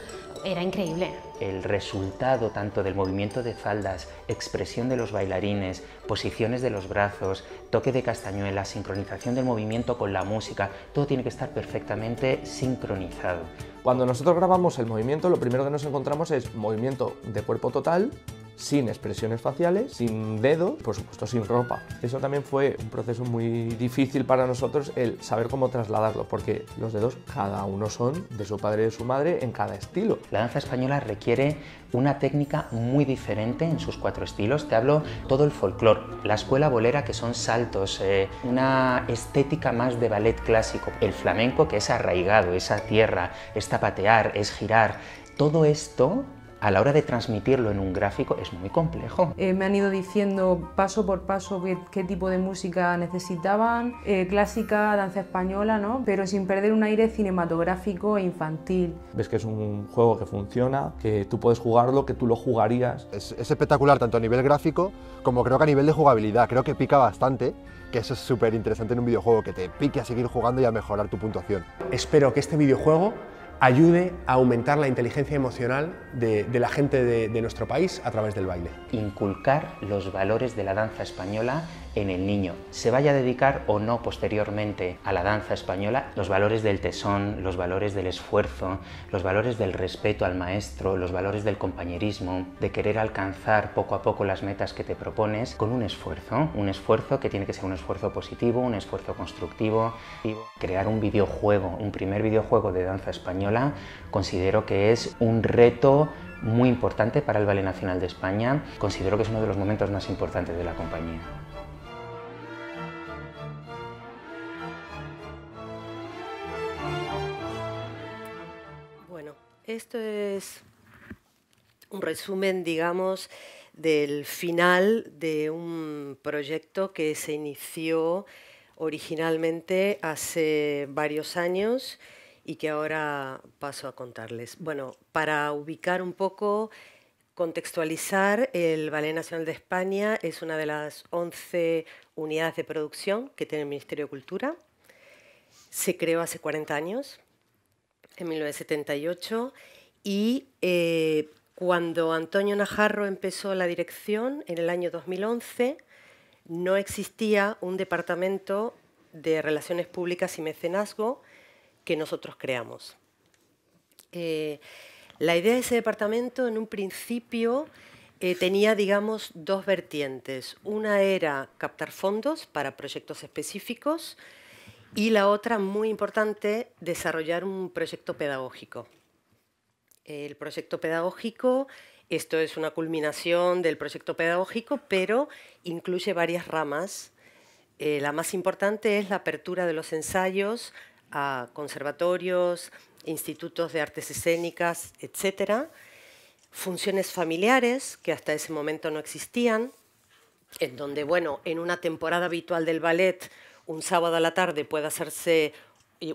Speaker 6: era increíble.
Speaker 7: El resultado tanto del movimiento de faldas, expresión de los bailarines, posiciones de los brazos, toque de castañuela, sincronización del movimiento con la música, todo tiene que estar perfectamente sincronizado.
Speaker 4: Cuando nosotros grabamos el movimiento, lo primero que nos encontramos es movimiento de cuerpo total, sin expresiones faciales, sin dedo, por supuesto sin ropa. Eso también fue un proceso muy difícil para nosotros el saber cómo trasladarlo, porque los dedos cada uno son
Speaker 7: de su padre y de su madre en cada estilo. La danza española requiere una técnica muy diferente en sus cuatro estilos. Te hablo todo el folclore, la escuela bolera que son saltos, eh, una estética más de ballet clásico, el flamenco que es arraigado, esa tierra, es tapatear, es girar. Todo esto a la hora de transmitirlo en un gráfico es muy complejo.
Speaker 6: Eh, me han ido diciendo paso por paso qué, tipo de música necesitaban, eh, clásica, danza española, ¿no? pero sin perder un aire cinematográfico
Speaker 2: e infantil.
Speaker 5: Ves que es un juego que funciona, que tú puedes jugarlo, que tú lo jugarías. es espectacular tanto a nivel gráfico como creo que a nivel de jugabilidad, creo que pica bastante que eso es súper interesante en un videojuego, que te pique a seguir jugando y a mejorar tu puntuación. Espero que este videojuego
Speaker 4: ayude a aumentar la inteligencia emocional de, la gente de, de nuestro país a
Speaker 7: través del baile. Inculcar los valores de la danza española en el niño, se vaya a dedicar o no posteriormente a la danza española, los valores del tesón, los valores del esfuerzo, los valores del respeto al maestro, los valores del compañerismo, de querer alcanzar poco a poco las metas que te propones con un esfuerzo, un esfuerzo que tiene que ser un esfuerzo positivo, un esfuerzo constructivo. Y crear un videojuego, un primer videojuego de danza española, considero que es un reto muy importante para el Ballet Nacional de España, considero que es uno de los momentos más importantes de la compañía.
Speaker 6: Esto es un resumen, digamos, del final de un proyecto que se inició originalmente hace varios años y que ahora paso a contarles. Bueno, para ubicar un poco, contextualizar, el Ballet Nacional de España es una de las 11 unidades de producción que tiene el Ministerio de Cultura. Se creó hace 40 años, en 1978 y eh, cuando Antonio Najarro empezó la dirección en el año 2011 no existía un departamento de relaciones públicas y mecenazgo que nosotros creamos. Eh, la idea de ese departamento en un principio eh, tenía, digamos, dos vertientes. Una era captar fondos para proyectos específicos, y la otra, muy importante, desarrollar un proyecto pedagógico. El proyecto pedagógico, esto es una culminación del proyecto pedagógico, pero incluye varias ramas. Eh, la más importante es la apertura de los ensayos a conservatorios, institutos de artes escénicas, etc. Funciones familiares, que hasta ese momento no existían, en donde, bueno, en una temporada habitual del ballet un sábado a la tarde puede hacerse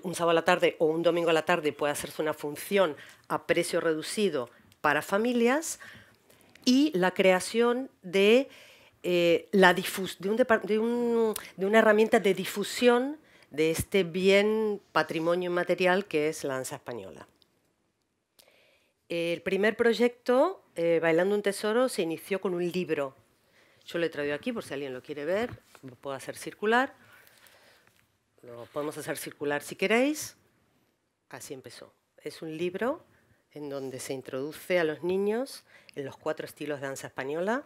Speaker 6: un sábado a la tarde o un domingo a la tarde puede hacerse una función a precio reducido para familias y la creación de, eh, de, una herramienta de difusión de este bien patrimonio inmaterial que es la danza española. El primer proyecto, eh, Bailando un Tesoro, se inició con un libro. Yo lo he traído aquí por si alguien lo quiere ver, lo puedo hacer circular lo podemos hacer circular si queréis. Así empezó. Es un libro en donde se introduce a los niños en los cuatro estilos de danza española,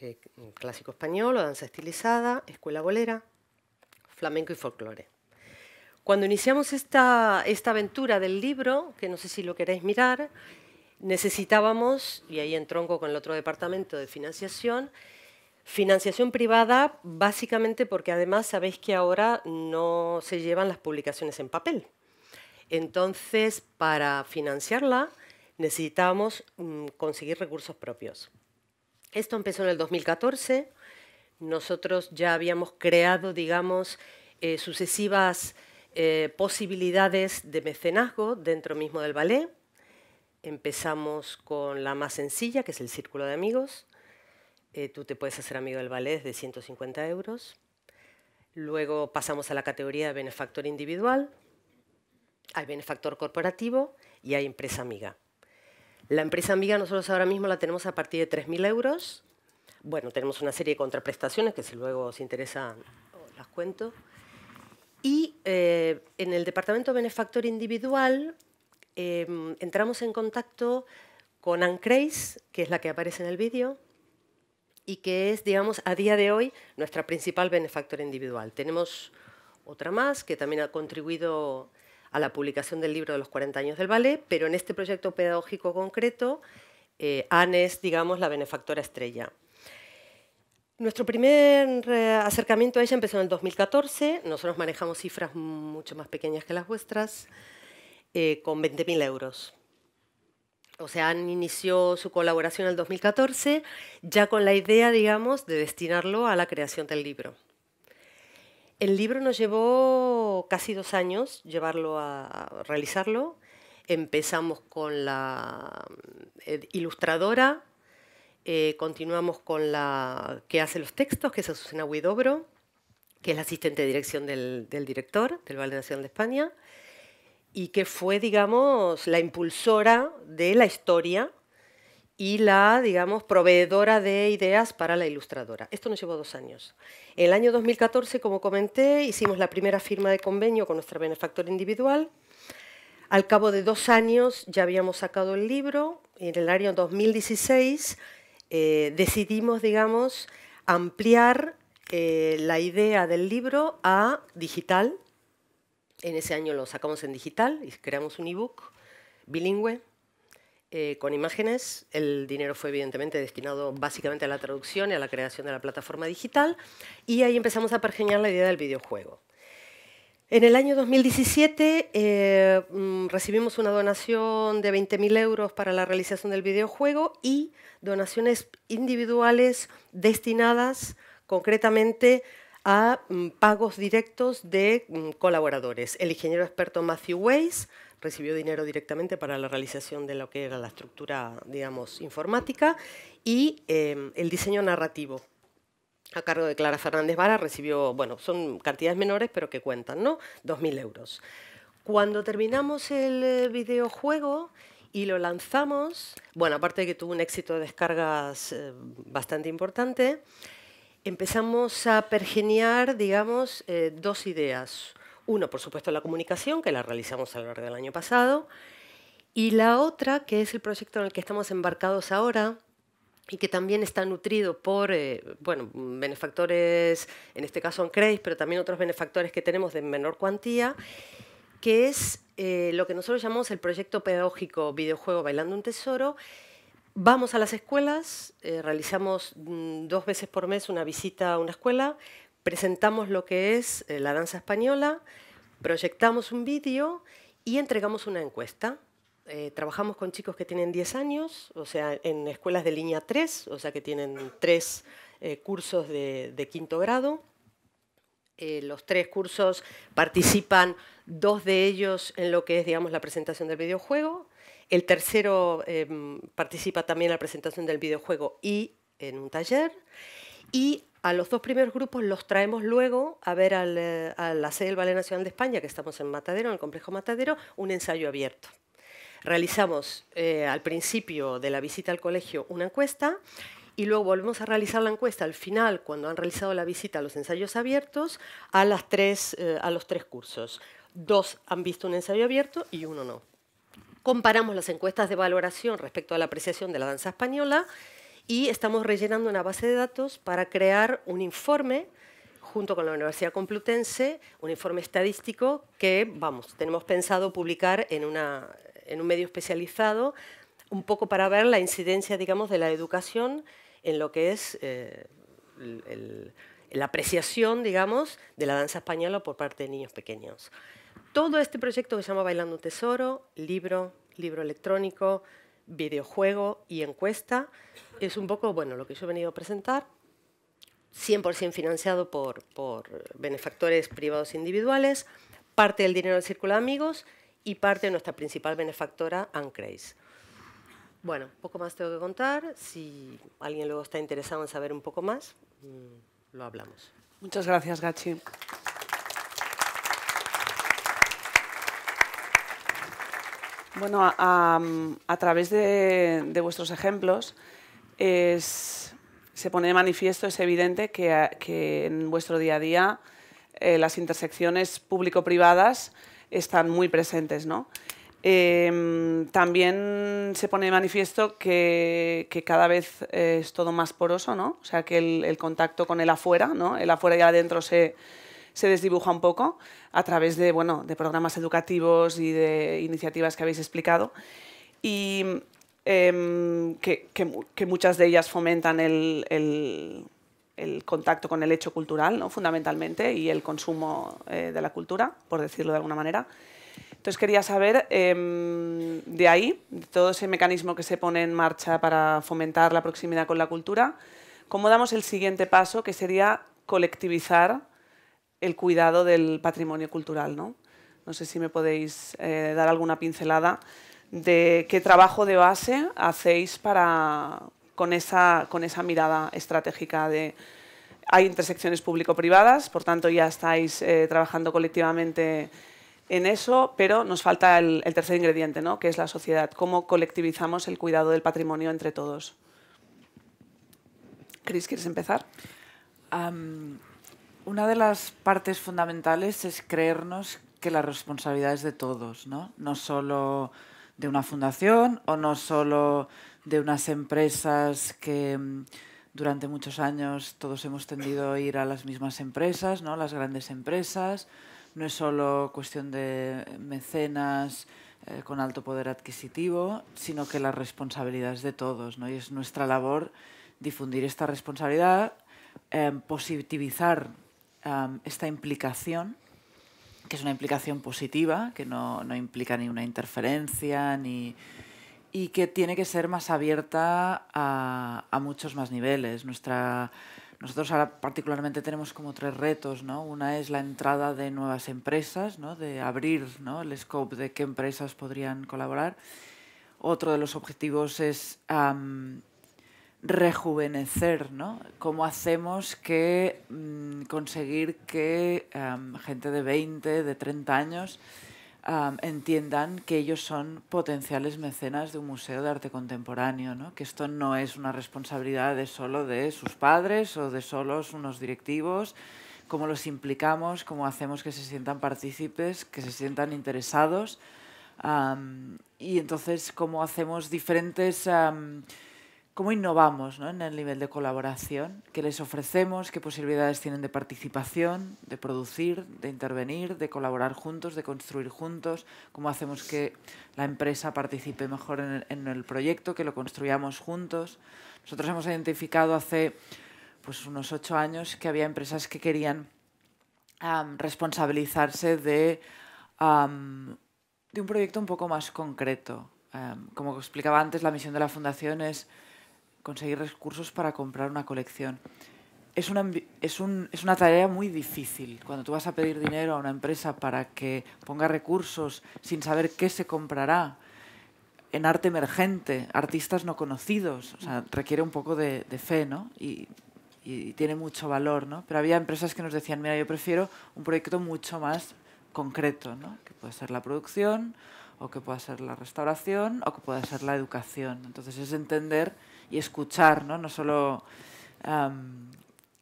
Speaker 6: eh, clásico español o danza estilizada, escuela bolera, flamenco y folclore. Cuando iniciamos esta, esta aventura del libro, que no sé si lo queréis mirar, necesitábamos, y ahí entronco con el otro departamento de financiación, Financiación privada, básicamente porque además sabéis que ahora no se llevan las publicaciones en papel. Entonces, para financiarla necesitábamos mm, conseguir recursos propios. Esto empezó en el 2014. Nosotros ya habíamos creado, digamos, eh, sucesivas eh, posibilidades de mecenazgo dentro mismo del ballet. Empezamos con la más sencilla, que es el Círculo de Amigos, eh, tú te puedes hacer amigo del ballet de 150 euros. Luego pasamos a la categoría de benefactor individual, hay benefactor corporativo y hay empresa amiga. La empresa amiga nosotros ahora mismo la tenemos a partir de 3.000 euros. Bueno, tenemos una serie de contraprestaciones que si luego os interesa las cuento. Y eh, en el departamento benefactor individual em, entramos en contacto con Anne que es la que aparece en el vídeo, y que es, digamos, a día de hoy nuestra principal benefactora individual. Tenemos otra más que también ha contribuido a la publicación del libro de los 40 años del ballet, pero en este proyecto pedagógico concreto, eh, Anne es, digamos, la benefactora estrella. Nuestro primer eh, acercamiento a ella empezó en 2014. Nosotros manejamos cifras mucho más pequeñas que las vuestras, eh, con 20.000 euros o sea, han inició su colaboración en el 2014, ya con la idea, digamos, de destinarlo a la creación del libro. El libro nos llevó casi dos años llevarlo a, realizarlo. Empezamos con la eh, ilustradora, eh, continuamos con la que hace los textos, que es Azucena Huidobro, que es la asistente de dirección del, del director del Valle Nacional de España y que fue, digamos, la impulsora de la historia y la, digamos, proveedora de ideas para la ilustradora. Esto nos llevó dos años. En el año 2014, como comenté, hicimos la primera firma de convenio con nuestra benefactora individual. Al cabo de dos años ya habíamos sacado el libro y en el año 2016 eh, decidimos, digamos, ampliar eh, la idea del libro a digital, en ese año lo sacamos en digital y creamos un ebook bilingüe eh, con imágenes. El dinero fue evidentemente destinado básicamente a la traducción y a la creación de la plataforma digital. Y ahí empezamos a pergeñar la idea del videojuego. En el año 2017 eh, mm, recibimos una donación de 20.000 euros para la realización del videojuego y donaciones individuales destinadas concretamente a mm, pagos directos de mm, colaboradores. El ingeniero experto Matthew Weiss recibió dinero directamente para la realización de lo que era la estructura, digamos, informática y em, el diseño narrativo a cargo de Clara Fernández Vara recibió, bueno, son cantidades menores pero que cuentan, ¿no? 2.000 euros. Cuando terminamos el eh, videojuego y lo lanzamos, bueno, aparte de que tuvo un éxito de descargas eh, bastante importante, empezamos a pergeniar, digamos, eh, dos ideas. Una, por supuesto, la comunicación, que la realizamos a lo largo del año pasado, y la otra, que es el proyecto en el que estamos embarcados ahora y que también está nutrido por eh, bueno, benefactores, en este caso en Craigs, pero también otros benefactores que tenemos de menor cuantía, que es eh, lo que nosotros llamamos el proyecto pedagógico Videojuego Bailando un Tesoro, Vamos a las escuelas, eh, realizamos mm, dos veces por mes una visita a una escuela, presentamos lo que es eh, la danza española, proyectamos un vídeo y entregamos una encuesta. Eh, trabajamos con chicos que tienen 10 años, o sea, en escuelas de línea 3, o sea, que tienen tres cursos de, de, quinto grado. los tres cursos participan dos de ellos en lo que es, digamos, la presentación del videojuego, el tercero em, participa también en la presentación del videojuego y en un taller. Y a los dos primeros grupos los traemos luego a ver eh, a la sede del Ballet Nacional de España, que estamos en Matadero, en el complejo Matadero, un ensayo abierto. Realizamos eh, al principio de la visita al colegio una encuesta y luego volvemos a realizar la encuesta al final, cuando han realizado la visita a los ensayos abiertos, a, tres, eh, a los tres cursos. Dos han visto un ensayo abierto y uno no comparamos las encuestas de valoración respecto a la apreciación de la danza española y estamos rellenando una base de datos para crear un informe junto con la Universidad Complutense, un informe estadístico que, vamos, tenemos pensado publicar en, un medio especializado, un poco para ver la incidencia, digamos, de la educación en lo que es eh, la apreciación, digamos, de la danza española por parte de niños pequeños todo este proyecto que se llama Bailando Tesoro, libro, libro electrónico, videojuego y encuesta, es un poco bueno, lo que yo he venido a presentar, 100% financiado por, benefactores privados e individuales, parte del dinero del Círculo de Amigos y parte de nuestra principal benefactora, ancrace Bueno, poco más tengo que contar. Si alguien luego está interesado en saber un poco más,
Speaker 1: mm, lo hablamos. Muchas gracias, Gachi. Bueno, a, través de, vuestros ejemplos se pone de manifiesto, es evidente que, en vuestro día a día eh, las intersecciones público-privadas están muy presentes. ¿no? Em, también se pone de manifiesto que, cada vez eh, es todo más poroso, ¿no? o sea que el, el contacto con el afuera, ¿no? el afuera y el adentro se, se desdibuja un poco a través de, de programas educativos y de iniciativas que habéis explicado. Y em, que, muchas de ellas fomentan el, contacto con el hecho cultural, fundamentalmente, y el consumo eh, de la cultura, por decirlo de alguna manera. Entonces quería saber, em, de ahí, de todo ese mecanismo que se pone en marcha para fomentar la proximidad con la cultura, cómo damos el siguiente paso, que sería colectivizar el cuidado del patrimonio cultural. No, no sé si me podéis eh, dar alguna pincelada de qué trabajo de base hacéis para, con, esa, con esa mirada estratégica de... Hay intersecciones público-privadas, por tanto ya estáis eh, trabajando colectivamente en eso, pero nos falta el, tercer ingrediente, ¿no? que es la sociedad. ¿Cómo colectivizamos el cuidado del patrimonio entre todos?
Speaker 2: Cris, ¿quieres empezar? Una de las partes fundamentales es creernos que la responsabilidad es de todos, ¿no? No solo de una fundación o no solo de unas empresas que mm, durante muchos años todos hemos tendido a ir a las mismas empresas, ¿no? Las grandes empresas. No es solo cuestión de mecenas eh, con alto poder adquisitivo, sino que la responsabilidad es de todos, ¿no? Y es nuestra labor difundir esta responsabilidad, em, positivizar esta implicación, que es una implicación positiva, que no, no implica ni una interferencia, ni, y que tiene que ser más abierta a, muchos más niveles. Nuestra, nosotros ahora particularmente tenemos como tres retos, ¿no? Una es la entrada de nuevas empresas, ¿no? De abrir ¿no? el scope de qué empresas podrían colaborar. Otro de los objetivos es rejuvenecer, ¿no? ¿Cómo hacemos que mm, conseguir que gente de 20, de 30 años entiendan que ellos son potenciales mecenas de un museo de arte contemporáneo, ¿no? Que esto no es una responsabilidad de solo de sus padres o de solos unos directivos, cómo los implicamos, cómo hacemos que se sientan partícipes, que se sientan interesados y entonces cómo hacemos diferentes ¿Cómo innovamos ¿no? en el nivel de colaboración? ¿Qué les ofrecemos? ¿Qué posibilidades tienen de participación, de producir, de intervenir, de colaborar juntos, de construir juntos? ¿Cómo hacemos que la empresa participe mejor en el, proyecto, que lo construyamos juntos? Nosotros hemos identificado hace pues, unos ocho años que había empresas que querían responsabilizarse de, de un proyecto un poco más concreto. como explicaba antes, la misión de la fundación es conseguir recursos para comprar una colección. Es una, es, un, es una tarea muy difícil. Cuando tú vas a pedir dinero a una empresa para que ponga recursos sin saber qué se comprará, en arte emergente, artistas no conocidos, requiere un poco de, fe, ¿no? Y, tiene mucho valor, ¿no? Pero había empresas que nos decían, mira, yo prefiero un proyecto mucho más concreto, ¿no? Que puede ser la producción, o que pueda ser la restauración, o que pueda ser la educación. Entonces es entender y escuchar, ¿no? No solo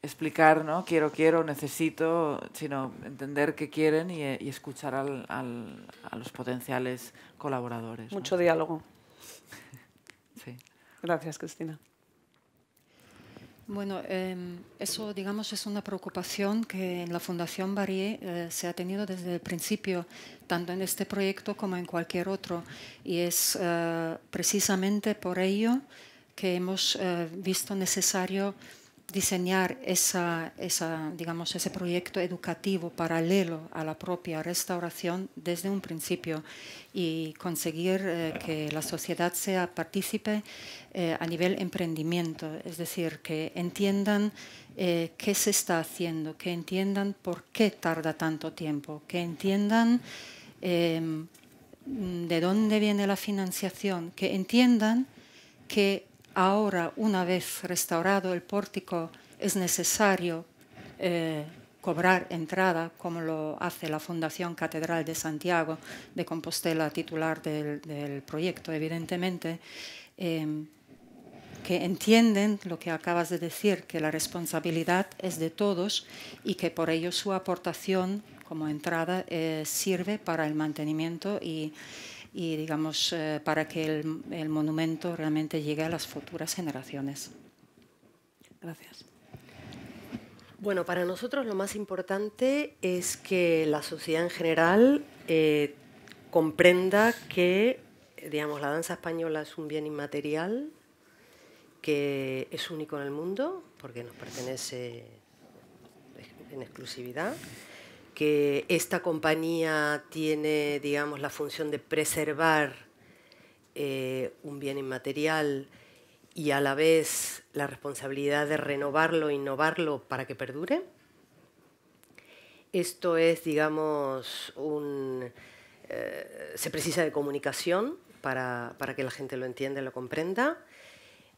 Speaker 2: explicar, ¿no? Quiero, quiero, necesito, sino entender qué quieren y, escuchar al, a los potenciales colaboradores. Mucho diálogo.
Speaker 1: sí. Gracias, Cristina.
Speaker 3: Bueno, em, eso, digamos, es una preocupación que en la Fundación Barrié eh, se ha tenido desde el principio, tanto en este proyecto como en cualquier otro. Y es eh, precisamente por ello que hemos eh, visto necesario diseñar esa, digamos, ese proyecto educativo paralelo a la propia restauración desde un principio y conseguir eh, que la sociedad sea partícipe eh, a nivel emprendimiento, es decir, que entiendan qué se está haciendo, que entiendan por qué tarda tanto tiempo, que entiendan em, de dónde viene la financiación, que entiendan que Ahora, una vez restaurado el pórtico, es necesario eh, cobrar entrada, como lo hace la Fundación Catedral de Santiago de Compostela, titular del, proyecto, evidentemente, em, que entienden lo que acabas de decir, que la responsabilidad es de todos y que por ello su aportación como entrada eh, sirve para el mantenimiento y y digamos eh, para que el, monumento realmente llegue a las futuras generaciones.
Speaker 1: Gracias.
Speaker 6: Bueno, para nosotros lo más importante es que la sociedad en general eh, comprenda que digamos, la danza española es un bien inmaterial, que es único en el mundo, porque nos pertenece en exclusividad, que esta compañía tiene, digamos, la función de preservar eh, un bien inmaterial y a la vez la responsabilidad de renovarlo, e innovarlo para que perdure. Esto es, digamos, un... Eh, se precisa de comunicación para, que la gente lo entienda y lo comprenda.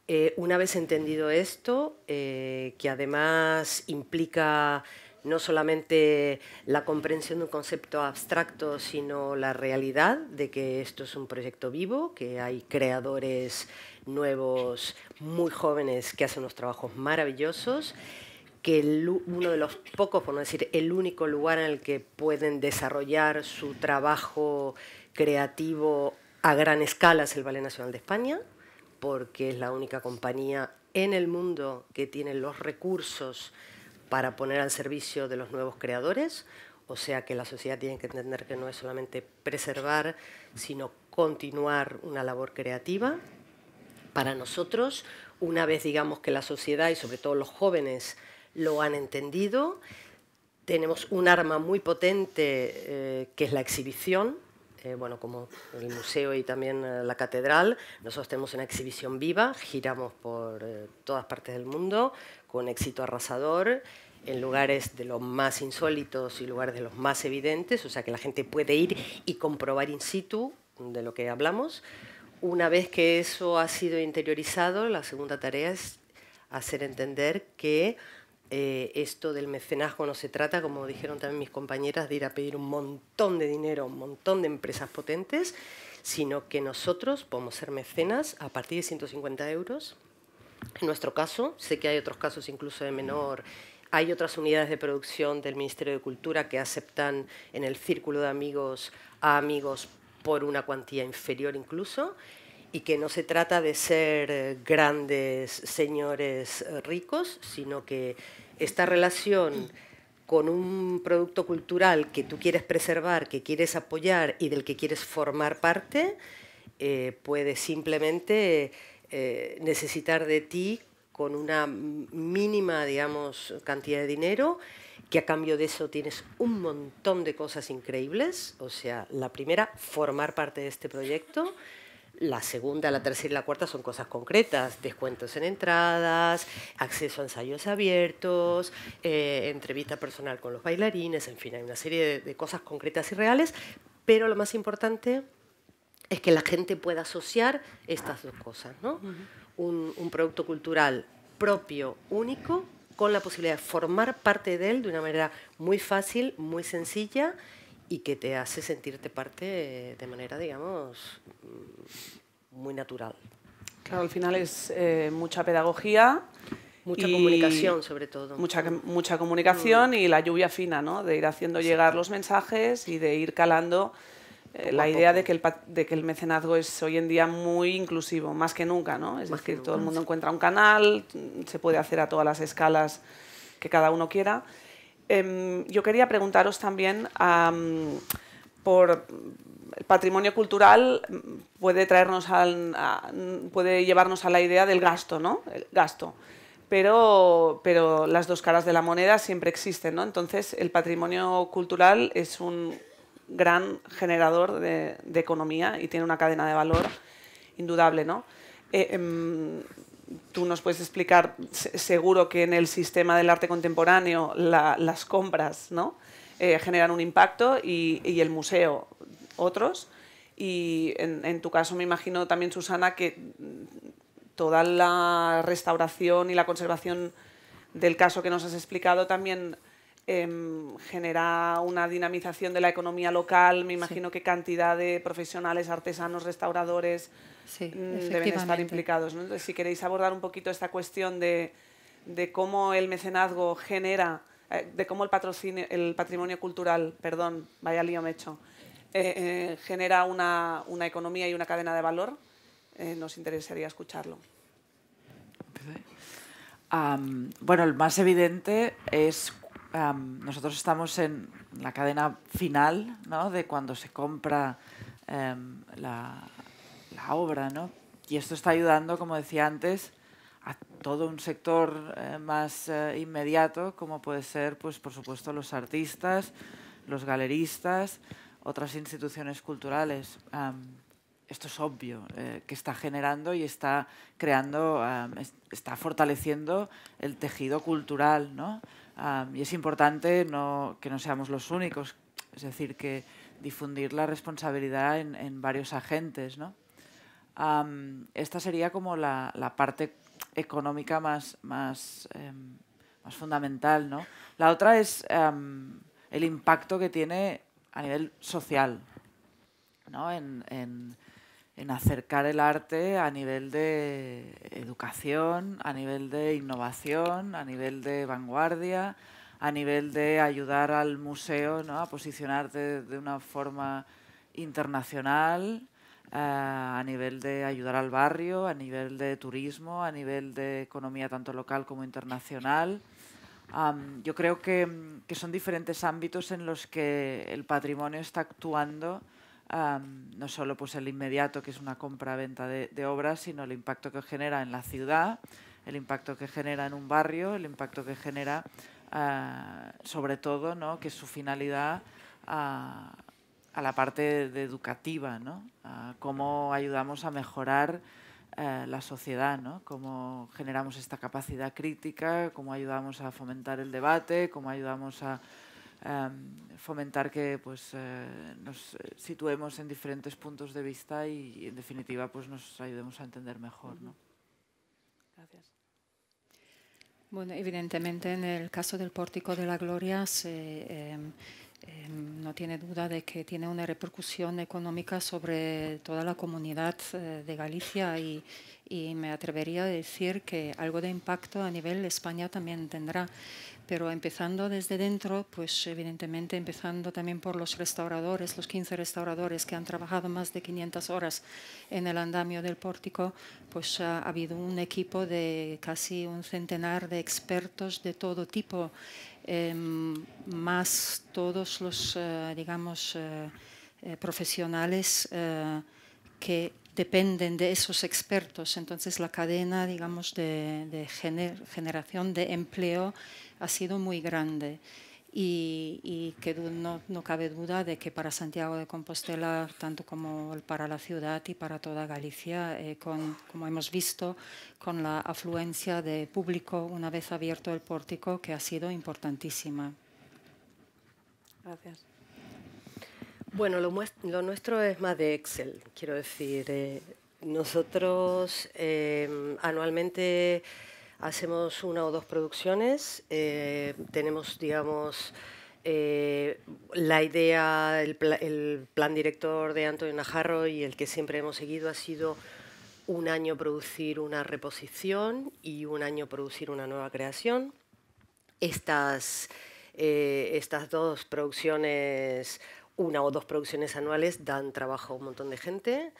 Speaker 6: Eh, una vez entendido esto, que además implica no solamente la comprensión de un concepto abstracto, sino la realidad de que esto es un proyecto vivo, que hay creadores nuevos, muy jóvenes, que hacen unos trabajos maravillosos, que uno de los pocos, por no decir el único lugar en el que pueden desarrollar su trabajo creativo a gran escala es el Ballet Nacional de España, porque es la única compañía en el mundo que tiene los recursos para poner al servicio de los nuevos creadores, o sea que la sociedad tiene que entender que no es solamente preservar, sino continuar una labor creativa. Para nosotros, una vez digamos que la sociedad y sobre todo los jóvenes lo han entendido, tenemos un arma muy potente eh, que es la exhibición, eh, bueno, como el museo y también eh, la catedral. Nosotros tenemos una exhibición viva, giramos por todas partes del mundo con éxito arrasador en lugares de los más insólitos y lugares de los más evidentes, o sea que la gente puede ir y comprobar in situ de lo que hablamos. Una vez que eso ha sido interiorizado, la segunda tarea es hacer entender que eh, esto del mecenazgo no se trata, como dijeron también mis compañeras, de ir a pedir un montón de dinero, un montón de empresas potentes, sino que nosotros podemos ser mecenas a partir de 150 euros en nuestro caso, sé que hay otros casos incluso de menor. Hay otras unidades de producción del Ministerio de Cultura que aceptan en el círculo de amigos a amigos por una cuantía inferior incluso y que no se trata de ser grandes señores ricos, sino que esta relación con un producto cultural que tú quieres preservar, que quieres apoyar y del que quieres formar parte, eh, puede simplemente eh, necesitar de ti con una mínima, digamos, cantidad de dinero, que a cambio de eso tienes un montón de cosas increíbles. O sea, la primera, formar parte de este proyecto. La segunda, la tercera y la cuarta son cosas concretas, descuentos en entradas, acceso a ensayos abiertos, eh, entrevista personal con los bailarines, en fin, hay una serie de cosas concretas y reales, pero lo más importante es que la gente pueda asociar estas dos cosas, ¿no? un, producto cultural propio, único, con la posibilidad de formar parte de él de una manera muy fácil, muy sencilla y que te hace sentirte parte de manera, digamos,
Speaker 1: muy natural. Claro, al final es eh, mucha pedagogía. Mucha comunicación, sobre todo. Mucha, mucha comunicación mm. y la lluvia fina, ¿no? De ir haciendo llegar los mensajes y de ir calando la idea de que, el, de que el mecenazgo es hoy en día muy inclusivo, más que nunca, ¿no? Es decir, que todo el mundo encuentra un canal, mm, se puede hacer a todas las escalas que cada uno quiera. Em, yo quería preguntaros también por el patrimonio cultural mm, puede traernos al, puede llevarnos a la idea del gasto, ¿no? El gasto. Pero, pero las dos caras de la moneda siempre existen, ¿no? Entonces, el patrimonio cultural es un gran generador de, economía y tiene una cadena de valor indudable, ¿no? Eh, em, tú nos puedes explicar, seguro que en el sistema del arte contemporáneo las compras ¿no? Eh, generan un impacto y, el museo otros. Y en, en, tu caso me imagino también, Susana, que toda la restauración y la conservación del caso que nos has explicado también Em, genera una dinamización de la economía local, me imagino qué que cantidad de profesionales, artesanos, restauradores mm, deben estar implicados. si queréis abordar un poquito esta cuestión de, cómo el mecenazgo genera, eh, de cómo el, patrocinio, el patrimonio cultural, perdón, vaya lío me hecho, eh, eh, genera una, economía y una cadena de valor, nos interesaría escucharlo.
Speaker 2: Em, bueno, el más evidente es nosotros estamos en la cadena final de cuando se compra em, la, obra, ¿no? Y esto está ayudando, como decía antes, a todo un sector eh, más eh, inmediato, como puede ser, pues, por supuesto, los artistas, los galeristas, otras instituciones culturales. esto es obvio, eh, que está generando y está creando, está fortaleciendo el tejido cultural, ¿no? y es importante no, que no seamos los únicos, es decir, que difundir la responsabilidad en, varios agentes. ¿no? esta sería como la, la, parte económica más, más, em, más fundamental. ¿no? La otra es em, el impacto que tiene a nivel social ¿no? en, en en acercar el arte a nivel de educación, a nivel de innovación, a nivel de vanguardia, a nivel de ayudar al museo a posicionarse de, una forma internacional, eh, a nivel de ayudar al barrio, a nivel de turismo, a nivel de economía tanto local como internacional. yo creo que, que son diferentes ámbitos en los que el patrimonio está actuando no solo pues, el inmediato, que es una compra-venta de, obras, sino el impacto que genera en la ciudad, el impacto que genera en un barrio, el impacto que genera, ah, sobre todo, ¿no? que es su finalidad ah, a la parte educativa, ¿no? cómo ayudamos a mejorar eh, la sociedad, ¿no? cómo generamos esta capacidad crítica, cómo ayudamos a fomentar el debate, cómo ayudamos a um, fomentar que pues, eh, nos eh, situemos en diferentes puntos de vista y, en definitiva, pues, nos ayudemos a entender mejor. ¿no? Gracias.
Speaker 3: Bueno, evidentemente en el caso del Pórtico de la Gloria se... Eh, Em, no tiene duda de que tiene una repercusión económica sobre toda la comunidad eh, de Galicia y, me atrevería a decir que algo de impacto a nivel de España también tendrá. Pero empezando desde dentro, pues evidentemente empezando también por los restauradores, los 15 restauradores que han trabajado más de 500 horas en el andamio del pórtico, pues ha habido un equipo de casi un centenar de expertos de todo tipo Em, más todos los, eh, digamos, eh, eh, profesionales que dependen de esos expertos. Entonces la cadena, digamos, de, generación de empleo ha sido muy grande y, que no, cabe duda de que para Santiago de Compostela, tanto como para la ciudad y para toda Galicia, eh, como hemos visto, con la afluencia de público una vez abierto el pórtico, que ha sido importantísima. Gracias.
Speaker 6: Bueno, lo, nuestro es más de Excel, quiero decir. Eh, nosotros eh, anualmente hacemos una o dos producciones, eh, tenemos, digamos, eh, la idea, el, plan director de Antonio Najarro y el que siempre hemos seguido ha sido un año producir una reposición y un año producir una nueva creación. Estas, eh, estas dos producciones, una o dos producciones anuales, dan trabajo a un montón de gente,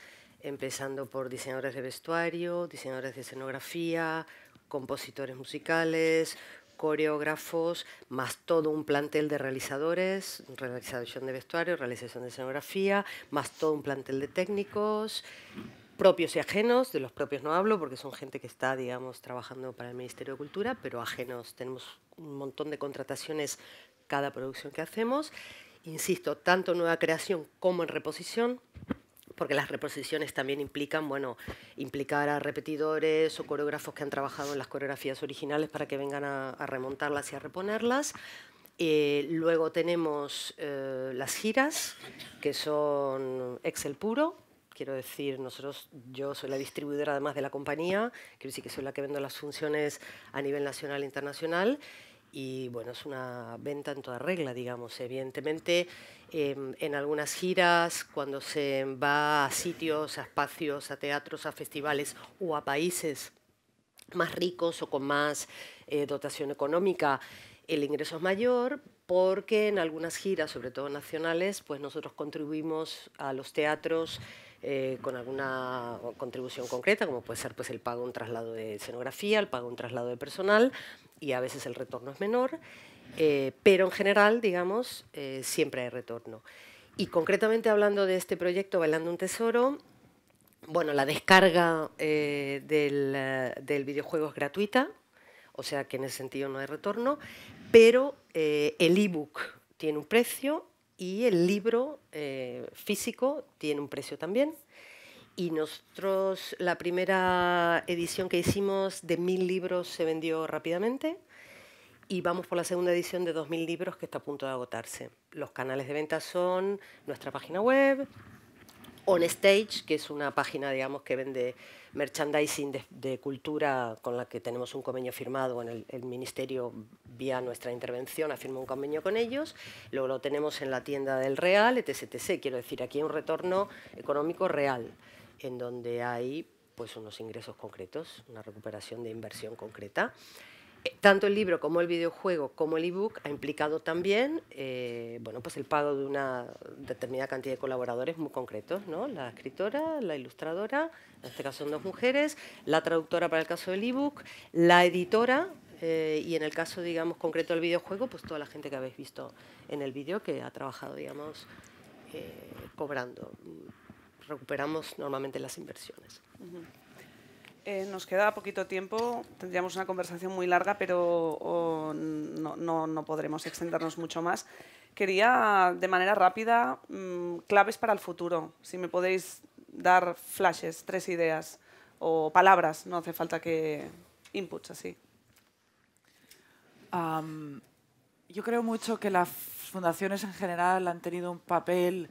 Speaker 6: empezando por diseñadores de vestuario, diseñadores de escenografía, compositores musicales, coreógrafos, más todo un plantel de realizadores, realización de vestuario, realización de escenografía, más todo un plantel de técnicos, propios y ajenos, de los propios no hablo porque son gente que está, digamos, trabajando para el Ministerio de Cultura, pero ajenos, tenemos un montón de contrataciones cada producción que hacemos, insisto, tanto en nueva creación como en reposición, porque las reposiciones también implican, bueno, implicar a repetidores o coreógrafos que han trabajado en las coreografías originales para que vengan a, remontarlas y a reponerlas. Eh, luego tenemos eh, las giras, que son Excel puro. Quiero decir, nosotros, yo soy la distribuidora además de la compañía, quiero decir que soy la que vendo las funciones a nivel nacional e internacional. Y bueno, es una venta en toda regla, digamos. Evidentemente, Em, en algunas giras, cuando se va a sitios, a espacios, a teatros, a festivales o a países más ricos o con más eh, dotación económica, el ingreso es mayor porque en algunas giras, sobre todo nacionales, pues nosotros contribuimos a los teatros eh, con alguna contribución concreta, como puede ser pues, el pago de un traslado de escenografía, el pago de un traslado de personal y a veces el retorno es menor. Eh, pero en general, digamos, eh, siempre hay retorno. Y concretamente hablando de este proyecto Bailando un Tesoro, bueno, la descarga eh, del, del, videojuego es gratuita, o sea que en ese sentido no hay retorno, pero el ebook tiene un precio y el libro físico tiene un precio también. Y nosotros, la primera edición que hicimos de mil libros se vendió rápidamente y vamos por la segunda edición de 2.000 libros que está a punto de agotarse. Los canales de venta son nuestra página web, On Stage, que es una página, digamos, que vende merchandising de, cultura con la que tenemos un convenio firmado en el, Ministerio vía nuestra intervención, firmado un convenio con ellos. Luego lo tenemos en la tienda del Real, etc. Quiero decir, aquí hay un retorno económico real, en donde hay pues unos ingresos concretos, una recuperación de inversión concreta tanto el libro como el videojuego como el ebook ha implicado también eh, bueno, pues el pago de una determinada cantidad de colaboradores muy concretos, ¿no? la escritora, la ilustradora, en este caso son dos mujeres, la traductora para el caso del ebook, la editora eh, y en el caso, digamos, concreto del videojuego, pues toda la gente que habéis visto en el vídeo que ha trabajado, digamos, eh, cobrando. Recuperamos normalmente las inversiones.
Speaker 1: Eh, nos queda poquito tiempo, tendríamos una conversación muy larga, pero no, podremos extendernos mucho más. Quería, de manera rápida, mm, claves para el futuro. Si me podéis dar flashes, tres ideas o palabras, no hace falta que inputs así.
Speaker 2: yo creo mucho que las fundaciones en general han tenido un papel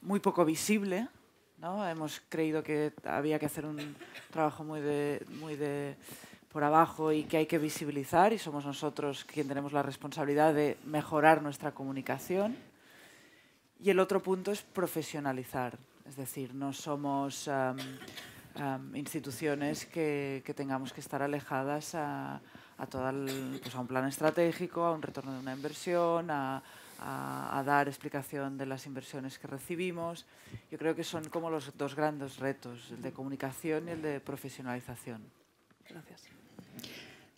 Speaker 2: muy poco visible Hemos creído que había que hacer un trabajo muy de, muy de por abajo y que hay que visibilizar y somos nosotros quien tenemos la responsabilidad de mejorar nuestra comunicación. Y el otro punto es profesionalizar, es decir, no somos instituciones que, tengamos que estar alejadas a, todo pues, a un plan estratégico, a un retorno de una inversión, a, a, dar explicación de las inversiones que recibimos. Yo creo que son como los dos grandes retos, el de comunicación y el de profesionalización. Gracias.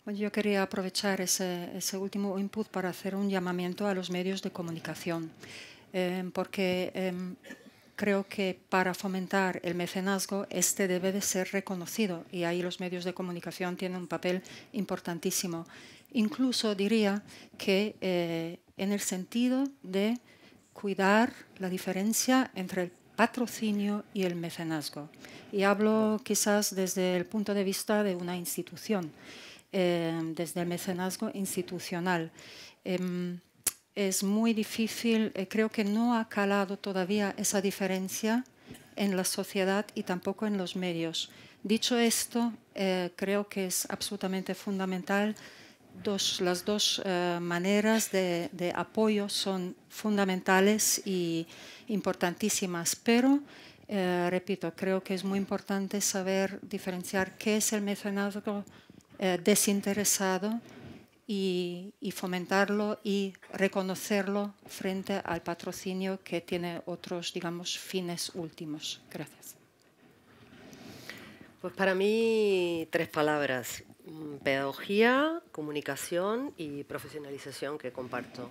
Speaker 3: yo quería aprovechar ese, ese, último input para hacer un llamamiento a los medios de comunicación, em, porque em, creo que para fomentar el mecenazgo este debe de ser reconocido y ahí los medios de comunicación tienen un papel importantísimo. Incluso diría que eh, en el sentido de cuidar la diferencia entre el patrocinio y el mecenazgo. Y hablo quizás desde el punto de vista de una institución, em, desde el mecenazgo institucional. Em, es muy difícil, eh, creo que no ha calado todavía esa diferencia en la sociedad y tampoco en los medios. Dicho esto, eh, creo que es absolutamente fundamental las dos eh, maneras de, apoyo son fundamentales y importantísimas, pero eh, repito, creo que es muy importante saber diferenciar qué es el mecenazgo eh, desinteresado y, y, fomentarlo y reconocerlo frente al patrocinio que tiene otros, digamos, fines últimos. Gracias.
Speaker 6: Pues para mí, tres palabras. Mm, pedagogía, comunicación y profesionalización que comparto.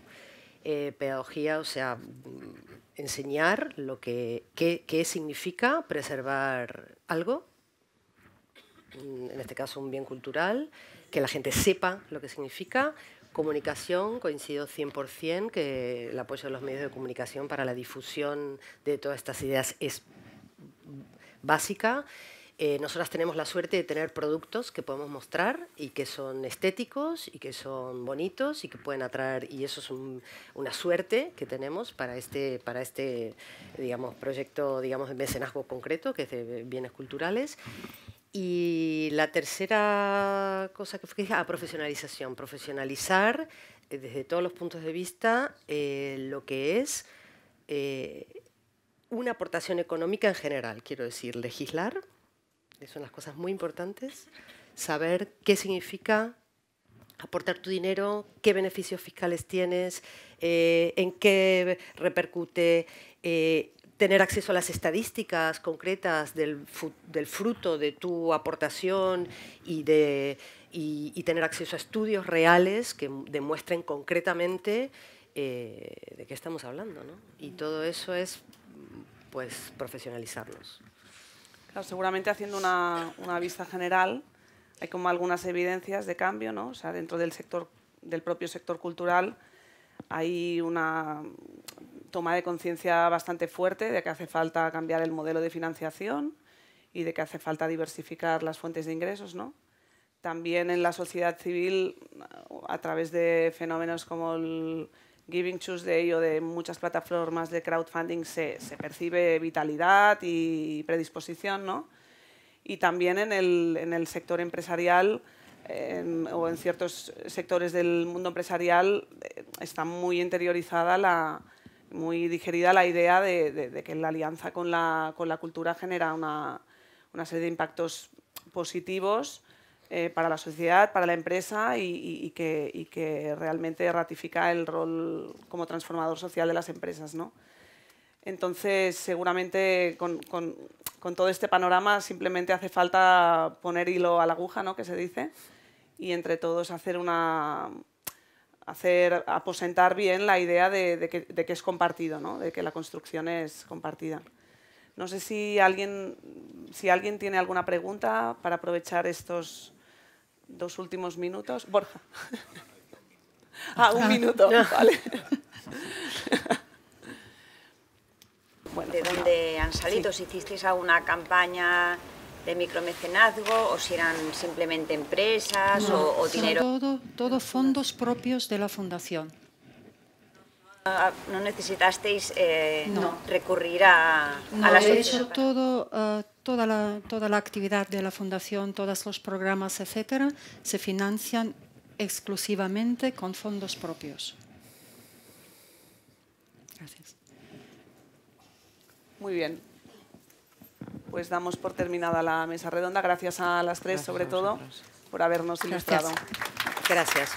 Speaker 6: Eh, pedagogía, o sea, mm, enseñar lo que qué significa preservar algo, mm, en este caso un bien cultural, que la gente sepa lo que significa, comunicación, coincido 100% que el apoyo de los medios de comunicación para la difusión de todas estas ideas es básica. Eh, nosotras tenemos la suerte de tener productos que podemos mostrar y que son estéticos y que son bonitos y que pueden atraer, y eso es una suerte que tenemos para este, para este digamos, proyecto digamos, de mecenazgo concreto, que es de bienes culturales. Y la tercera cosa que es la ah, profesionalización, profesionalizar eh, desde todos los puntos de vista eh, lo que es una aportación económica en general, quiero decir, legislar, son las cosas muy importantes, saber qué significa aportar tu dinero, qué beneficios fiscales tienes, eh, en qué repercute, eh, tener acceso a las estadísticas concretas del, fruto de tu aportación y, de, tener acceso a estudios reales que demuestren concretamente eh, de qué estamos hablando. Y todo eso es pues profesionalizarlos
Speaker 1: seguramente haciendo una, vista general hay como algunas evidencias de cambio, ¿no? O sea, dentro del sector, del propio sector cultural hay una toma de conciencia bastante fuerte de que hace falta cambiar el modelo de financiación y de que hace falta diversificar las fuentes de ingresos, ¿no? También en la sociedad civil, a través de fenómenos como el Giving de ello, de muchas plataformas de crowdfunding se, percibe vitalidad y predisposición, Y también en el, sector empresarial o en ciertos sectores del mundo empresarial eh, está muy interiorizada la, muy digerida la idea de, que la alianza con la, cultura genera una serie de impactos positivos eh, para la sociedad, para la empresa y, que, que, realmente ratifica el rol como transformador social de las empresas. ¿no? Entonces, seguramente con, todo este panorama simplemente hace falta poner hilo a la aguja, ¿no? que se dice, y entre todos hacer una hacer aposentar bien la idea de, que, de que, es compartido, ¿no? de que la construcción es compartida. No sé si alguien, si alguien tiene alguna pregunta para aprovechar estos, dos últimos minutos. Borja.
Speaker 5: Ah, un ah. minuto, vale.
Speaker 1: ¿De dónde han salido? ¿Si hicisteis alguna
Speaker 2: campaña de micromecenazgo o si eran simplemente empresas
Speaker 4: o,
Speaker 3: dinero? todo, todos fondos propios de la fundación
Speaker 2: no necesitasteis eh, recurrir a, a las hecho
Speaker 3: todo, eh, toda, la, toda la actividad de la fundación, todos los programas, etcétera, se financian exclusivamente con fondos propios.
Speaker 1: Gracias. Muy bien. Pues damos por terminada la mesa redonda. Gracias a las tres, sobre todo, por habernos ilustrado. Gracias.